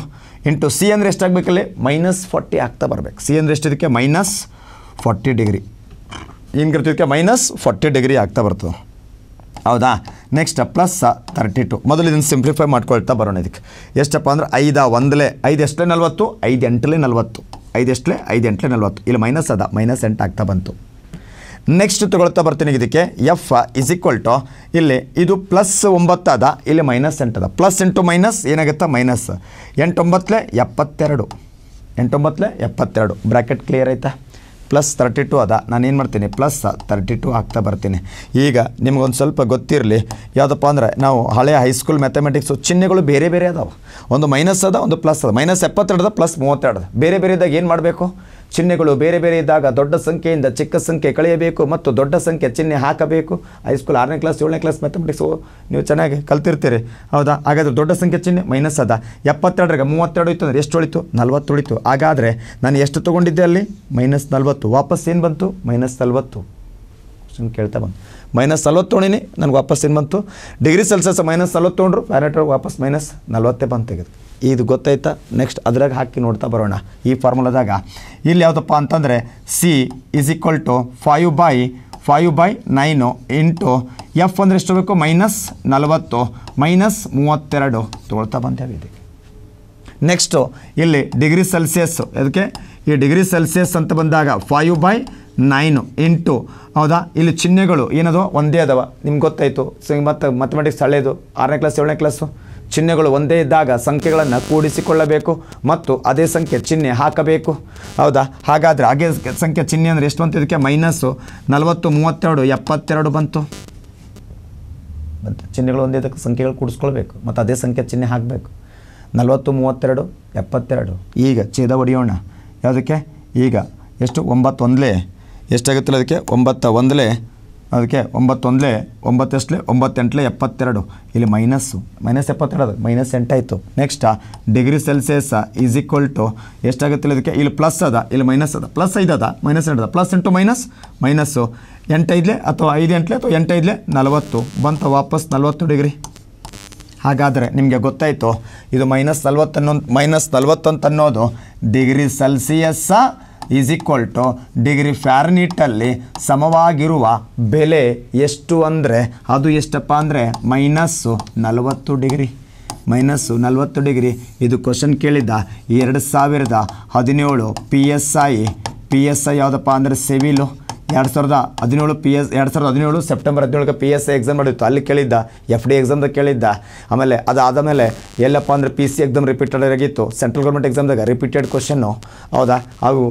into C ಅಂದರೆ ಎಷ್ಟಾಗಬೇಕಲ್ಲಿ ಮೈನಸ್ ಫಾರ್ಟಿ ಆಗ್ತಾ ಬರಬೇಕು ಸಿ ಅಂದರೆ ಎಷ್ಟಿದಕ್ಕೆ ಮೈನಸ್ ಫಾರ್ಟಿ ಡಿಗ್ರಿ ಏನು ಗಿರ್ತಿದಕ್ಕೆ ಮೈನಸ್ ಫಾರ್ಟಿ ಡಿಗ್ರಿ ಆಗ್ತಾ ಬರ್ತದೆ ಹೌದಾ ನೆಕ್ಸ್ಟ್ ಪ್ಲಸ್ ತರ್ಟಿ ಟು ಮೊದಲು ಇದನ್ನು ಸಿಂಪ್ಲಿಫೈ ಮಾಡ್ಕೊಳ್ತಾ ಬರೋಣ ಇದಕ್ಕೆ ಎಷ್ಟಪ್ಪ ಅಂದರೆ ಐದ ಒಂದಲೇ ಐದು ಎಷ್ಟಲೇ ನಲ್ವತ್ತು ಐದು ಎಂಟಲೇ ನಲ್ವತ್ತು ಐದೆಷ್ಟಲೆ ಐದು ಎಂಟ್ಲೆ ನಲ್ವತ್ತು ಇಲ್ಲಿ ಮೈನಸ್ ಅದ ಮೈನಸ್ ಎಂಟು ಆಗ್ತಾ ಬಂತು ನೆಕ್ಸ್ಟ್ ತಗೊಳ್ತಾ ಬರ್ತೀನಿ ಇದಕ್ಕೆ ಎಫ್ ಇಸ್ ಈಕ್ವಲ್ ಟು ಇಲ್ಲಿ ಇದು ಪ್ಲಸ್ ಒಂಬತ್ತು ಅದ ಇಲ್ಲಿ ಮೈನಸ್ ಎಂಟದ ಪ್ಲಸ್ ಎಂಟು ಮೈನಸ್ ಏನಾಗುತ್ತಾ ಮೈನಸ್ ಎಂಟೊಂಬತ್ತಲೆ ಎಪ್ಪತ್ತೆರಡು ಎಂಟೊಂಬತ್ತಲೆ ಎಪ್ಪತ್ತೆರಡು ಬ್ರ್ಯಾಕೆಟ್ ಕ್ಲಿಯರ್ ಆಯಿತಾ ಪ್ಲಸ್ ತರ್ಟಿ ಟು ಅದ ಏನು ಮಾಡ್ತೀನಿ ಪ್ಲಸ್ ತರ್ಟಿ ಟು ಆಗ್ತಾ ಬರ್ತೀನಿ ಈಗ ನಿಮಗೊಂದು ಸ್ವಲ್ಪ ಗೊತ್ತಿರಲಿ ಯಾವುದಪ್ಪ ಅಂದರೆ ನಾವು ಹಳೆಯ ಹೈಸ್ಕೂಲ್ ಮ್ಯಾಥಮೆಟಿಕ್ಸು ಚಿಹ್ನೆಗಳು ಬೇರೆ ಬೇರೆ ಅದಾವೆ ಒಂದು ಮೈನಸ್ ಅದ ಒಂದು ಪ್ಲಸ್ ಅದ ಮೈನಸ್ ಅದ ಪ್ಲಸ್ ಅದ ಬೇರೆ ಬೇರೆದಾಗ ಏನು ಮಾಡಬೇಕು ಚಿಹ್ನೆಗಳು ಬೇರೆ ಬೇರೆ ಇದ್ದಾಗ ದೊಡ್ಡ ಸಂಖ್ಯೆಯಿಂದ ಚಿಕ್ಕ ಸಂಖ್ಯೆ ಕಳೆಯಬೇಕು ಮತ್ತು ದೊಡ್ಡ ಸಂಖ್ಯೆ ಚಿಹ್ನೆ ಹಾಕಬೇಕು ಹೈಸ್ಕೂಲ್ ಆರನೇ ಕ್ಲಾಸ್ ಏಳನೇ ಕ್ಲಾಸ್ ಮ್ಯಾಥಮೆಟಿಕ್ಸ್ ನೀವು ಚೆನ್ನಾಗಿ ಕಲ್ತಿರ್ತೀರಿ ಹೌದಾ ಹಾಗಾದರೆ ದೊಡ್ಡ ಸಂಖ್ಯೆ ಚಿಹ್ನೆ ಮೈನಸ್ ಅದ ಎಪ್ಪತ್ತೆರಡರಾಗ ಮೂವತ್ತೆರಡು ಇತ್ತು ಅಂದರೆ ಎಷ್ಟು ಉಳಿತು ನಲ್ವತ್ತು ಉಳಿತು ಹಾಗಾದರೆ ನಾನು ಎಷ್ಟು ತೊಗೊಂಡಿದ್ದೆ ಅಲ್ಲಿ ಮೈನಸ್ ನಲ್ವತ್ತು ವಾಪಸ್ ಏನು ಬಂತು ಮೈನಸ್ ನಲ್ವತ್ತು ಕ್ವಶನ್ ಕೇಳ್ತಾ ಬಂತು ಮೈನಸ್ ನಲ್ವತ್ತು ನನಗೆ ವಾಪಸ್ ಏನು ಬಂತು ಡಿಗ್ರಿ ಸೆಲ್ಸಿಯಸ್ ಮೈನಸ್ ನಲ್ವತ್ತು ತೊಗೊಂಡ್ರು ಫ್ಯಾರೆಟ್ ವಾಪಸ್ ಮೈನಸ್ ನಲ್ವತ್ತೇ ಬಂತು ತೆಗೆದು ಇದು ಗೊತ್ತಾಯ್ತಾ ನೆಕ್ಸ್ಟ್ ಅದ್ರಾಗ ಹಾಕಿ ನೋಡ್ತಾ ಬರೋಣ ಈ ಫಾರ್ಮುಲಾದಾಗ ಇಲ್ಲಿ ಯಾವುದಪ್ಪ ಅಂತಂದರೆ C is equal to five by five by nine into F ಅಂದರೆ ಎಷ್ಟು ಬೇಕು ಮೈನಸ್ ನಲವತ್ತು ಮೈನಸ್ ಮೂವತ್ತೆರಡು ತೊಗೊಳ್ತಾ ಬಂತೇವೆ ಇದಕ್ಕೆ ನೆಕ್ಸ್ಟು ಇಲ್ಲಿ ಡಿಗ್ರಿ ಸೆಲ್ಸಿಯಸ್ಸು ಅದಕ್ಕೆ ಈ ಡಿಗ್ರಿ ಸೆಲ್ಸಿಯಸ್ ಅಂತ ಬಂದಾಗ ಫೈವ್ ಬೈ ನೈನು ಇಂಟು ಹೌದಾ ಇಲ್ಲಿ ಚಿಹ್ನೆಗಳು ಏನದು ಒಂದೇ ಅದಾವ ನಿಮ್ಗೆ ಗೊತ್ತಾಯಿತು ಸೊ ಮತ್ತೆ ಮ್ಯಾಥಮೆಟಿಕ್ಸ್ ಹಳೆಯದು ಆರನೇ ಕ್ಲಾಸ್ ಏಳನೇ ಕ್ಲಾಸು ಚಿಹ್ನೆಗಳು ಒಂದೇ ಇದ್ದಾಗ ಸಂಖ್ಯೆಗಳನ್ನು ಕೂಡಿಸಿಕೊಳ್ಳಬೇಕು ಮತ್ತು ಅದೇ ಸಂಖ್ಯೆ ಚಿಹ್ನೆ ಹಾಕಬೇಕು ಹೌದಾ ಹಾಗಾದರೆ ಹಾಗೆ ಸಂಖ್ಯೆ ಚಿಹ್ನೆ ಅಂದರೆ ಎಷ್ಟು ಅಂತ ಇದಕ್ಕೆ ಮೈನಸ್ಸು ನಲವತ್ತು ಮೂವತ್ತೆರಡು ಎಪ್ಪತ್ತೆರಡು ಬಂತು ಬಂತು ಚಿಹ್ನೆಗಳು ಒಂದೇ ಇದಕ್ಕೆ ಸಂಖ್ಯೆಗಳು ಕೂಡಿಸ್ಕೊಳ್ಬೇಕು ಮತ್ತು ಅದೇ ಸಂಖ್ಯೆ ಚಿಹ್ನೆ ಹಾಕಬೇಕು ನಲವತ್ತು ಮೂವತ್ತೆರಡು ಎಪ್ಪತ್ತೆರಡು ಈಗ ಛೇದ ಹೊಡೆಯೋಣ ಯಾವುದಕ್ಕೆ ಈಗ ಎಷ್ಟು ಒಂಬತ್ತೊಂದಲೇ ಎಷ್ಟಾಗುತ್ತಲ್ಲ ಅದಕ್ಕೆ ಒಂಬತ್ತ ಒಂದಲೇ ಅದಕ್ಕೆ ಒಂಬತ್ತೊಂದಲೇ ಒಂಬತ್ತೆಷ್ಟಲೆ ಒಂಬತ್ತೆಂಟಲೆ ಎಪ್ಪತ್ತೆರಡು ಇಲ್ಲಿ ಮೈನಸ್ಸು ಮೈನಸ್ ಎಪ್ಪತ್ತೆರಡು ಮೈನಸ್ ಎಂಟಾಯಿತು next degree Celsius is equal to ಎಷ್ಟಾಗುತ್ತಿಲ್ಲ ಇದಕ್ಕೆ ಇಲ್ಲಿ ಪ್ಲಸ್ ಅದ ಇಲ್ಲಿ ಮೈನಸ್ ಅದ ಪ್ಲಸ್ ಐದು ಅದ ಮೈನಸ್ ಅದ ಪ್ಲಸ್ ಎಂಟು ಮೈನಸ್ ಮೈನಸ್ಸು ಎಂಟೈದಲೆ ಅಥವಾ ಐದು ಎಂಟಲೆ ಅಥವಾ ಎಂಟೈದಲೆ ನಲವತ್ತು ಬಂತ ವಾಪಸ್ ನಲವತ್ತು ಡಿಗ್ರಿ ಹಾಗಾದರೆ ನಿಮಗೆ ಗೊತ್ತಾಯಿತು ಇದು ಮೈನಸ್ ನಲ್ವತ್ತನ್ನೊಂದು ಮೈನಸ್ ನಲ್ವತ್ತೊಂದು ಅನ್ನೋದು degree ಸೆಲ್ಸಿಯಸ್ಸ is equal to degree ಫ್ಯಾರ್ನೀಟಲ್ಲಿ ಸಮವಾಗಿರುವ ಬೆಲೆ ಎಷ್ಟು ಅಂದರೆ ಅದು ಎಷ್ಟಪ್ಪ ಅಂದರೆ ಮೈನಸ್ಸು ನಲವತ್ತು ಡಿಗ್ರಿ ಮೈನಸ್ಸು ನಲವತ್ತು ಡಿಗ್ರಿ ಇದು ಕ್ವಶನ್ ಕೇಳಿದ್ದ ಎರಡು ಸಾವಿರದ ಹದಿನೇಳು P S I P S I ಯಾವುದಪ್ಪ ಅಂದರೆ ಸಿವಿಲು ಎರಡು ಸಾವಿರದ ಹದಿನೇಳು ಪಿ ಎಸ್ ಎರಡು ಸಾವಿರದ ಹದಿನೇಳು ಸೆಪ್ಟೆಂಬರ್ ಹದಿನೇಳಕ್ಕೆ ಪಿ ಎಸ್ ಐ ಎಕ್ಸಾಮ್ ನಡೆಯಿತು ಅಲ್ಲಿ ಕೇಳಿದ್ದ ಎಫ್ ಡಿ ಎಕ್ಸಾಮ್ದಾಗ ಕೇಳಿದ್ದ ಆಮೇಲೆ ಅದಾದ ಮೇಲೆ ಎಲ್ಲಪ್ಪ ಅಂದರೆ ಪಿ ಸಿ ಎಕ್ಸಾಮ್ ರಿಪೀಟೆಡ್ ಆಗಿತ್ತು ಸೆಂಟ್ರಲ್ ಗೌರ್ಮೆಂಟ್ ಎಕ್ಸಾಮ್ದಾಗ ರಿಪೀಟೆಡ್ ಕ್ವಶನ್ನು ಹೌದಾ ಹಾಗೂ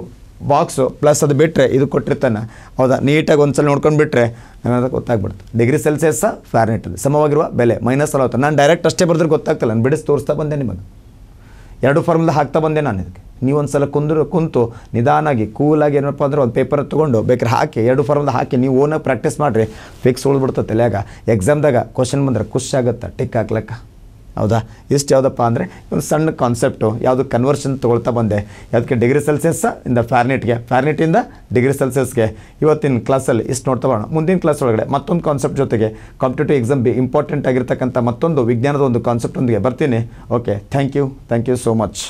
ಬಾಕ್ಸು ಪ್ಲಸ್ ಅದು ಬಿಟ್ಟರೆ ಇದು ಕೊಟ್ಟಿರ್ತಾನೆ ಹೌದಾ ನೀಟಾಗಿ ಒಂದು ಸಲ ನೋಡ್ಕೊಂಡು ಬಿಟ್ಟರೆ ನನಗೆ ಗೊತ್ತಾಗ್ಬಿಡುತ್ತೆ ಡಿಗ್ರಿ ಸೆಲ್ಸಿಯಸ್ ಫ್ಯಾರ್ನೆಟಲ್ಲಿ ಸಮವಾಗಿರುವ ಬೆಲೆ ಮೈನಸ್ ನಲವತ್ತು ನಾನು ಡೈರೆಕ್ಟ್ ಅಷ್ಟೇ ಬರೆದ್ರೆ ಗೊತ್ತಾಗ್ತಲ್ಲ ನಾನು ಬಿಡಿಸಿ ತೋರಿಸ್ತಾ ಬಂದೆ ನಿಮಗೆ ಎರಡು ಫಾರ್ಮುಲಾ ಹಾಕ್ತಾ ಬಂದೆ ನಾನು ಇದಕ್ಕೆ ನೀವೊಂದು ಸಲ ಕುಂದ್ರು ಕುಂತು ನಿಧಾನಾಗಿ ಕೂಲಾಗಿ ಏನಪ್ಪ ಅಂದರೆ ಒಂದು ಪೇಪರ್ ತೊಗೊಂಡು ಬೇಕಾರೆ ಹಾಕಿ ಎರಡು ಫಾರ್ಮುಲಾ ಹಾಕಿ ನೀವು ಓನಾಗಿ ಪ್ರಾಕ್ಟೀಸ್ ಮಾಡಿರಿ ಫಿಕ್ಸ್ ಉಳಿದ್ಬಿಡ್ತದೆ ತಲೆಯಾಗ ಎಕ್ಸಾಮ್ದಾಗ ಕ್ವಶನ್ ಬಂದ್ರೆ ಖುಷಿ ಆಗುತ್ತೆ ಟಿಕ್ ಹಾಕ್ಲಕ್ಕ ಹೌದಾ ಇಷ್ಟು ಯಾವುದಪ್ಪ ಅಂದರೆ ಒಂದು ಸಣ್ಣ ಕಾನ್ಸೆಪ್ಟು ಯಾವುದು ಕನ್ವರ್ಷನ್ ತೊಗೊಳ್ತಾ ಬಂದೆ ಯಾವುದಕ್ಕೆ ಡಿಗ್ರಿ ಸೆಲ್ಸಿಯಸ್ ಇಂದ ಫ್ಯಾರ್ನೆಟ್ಗೆ ಫ್ಯಾರ್ನೆಟಿಂದ ಡಿಗ್ರಿ ಸೆಲ್ಸಿಯಸ್ಗೆ ಇವತ್ತಿನ ಕ್ಲಾಸಲ್ಲಿ ಇಷ್ಟು ನೋಡ್ತಾ ಬರೋಣ ಮುಂದಿನ ಕ್ಲಾಸ್ ಒಳಗಡೆ ಮತ್ತೊಂದು ಕಾನ್ಸೆಪ್ಟ್ ಜೊತೆಗೆ ಕಾಂಪಿಟೇಟಿವ್ ಎಕ್ಸಾಮ್ ಬಿ ಇಂಪಾರ್ಟೆಂಟ್ ಆಗಿರ್ತಕ್ಕಂಥ ಮತ್ತೊಂದು ವಿಜ್ಞಾನದ ಒಂದು ಕಾನ್ಸೆಪ್ಟೊಂದಿಗೆ ಬರ್ತೀನಿ okay thank you thank you so much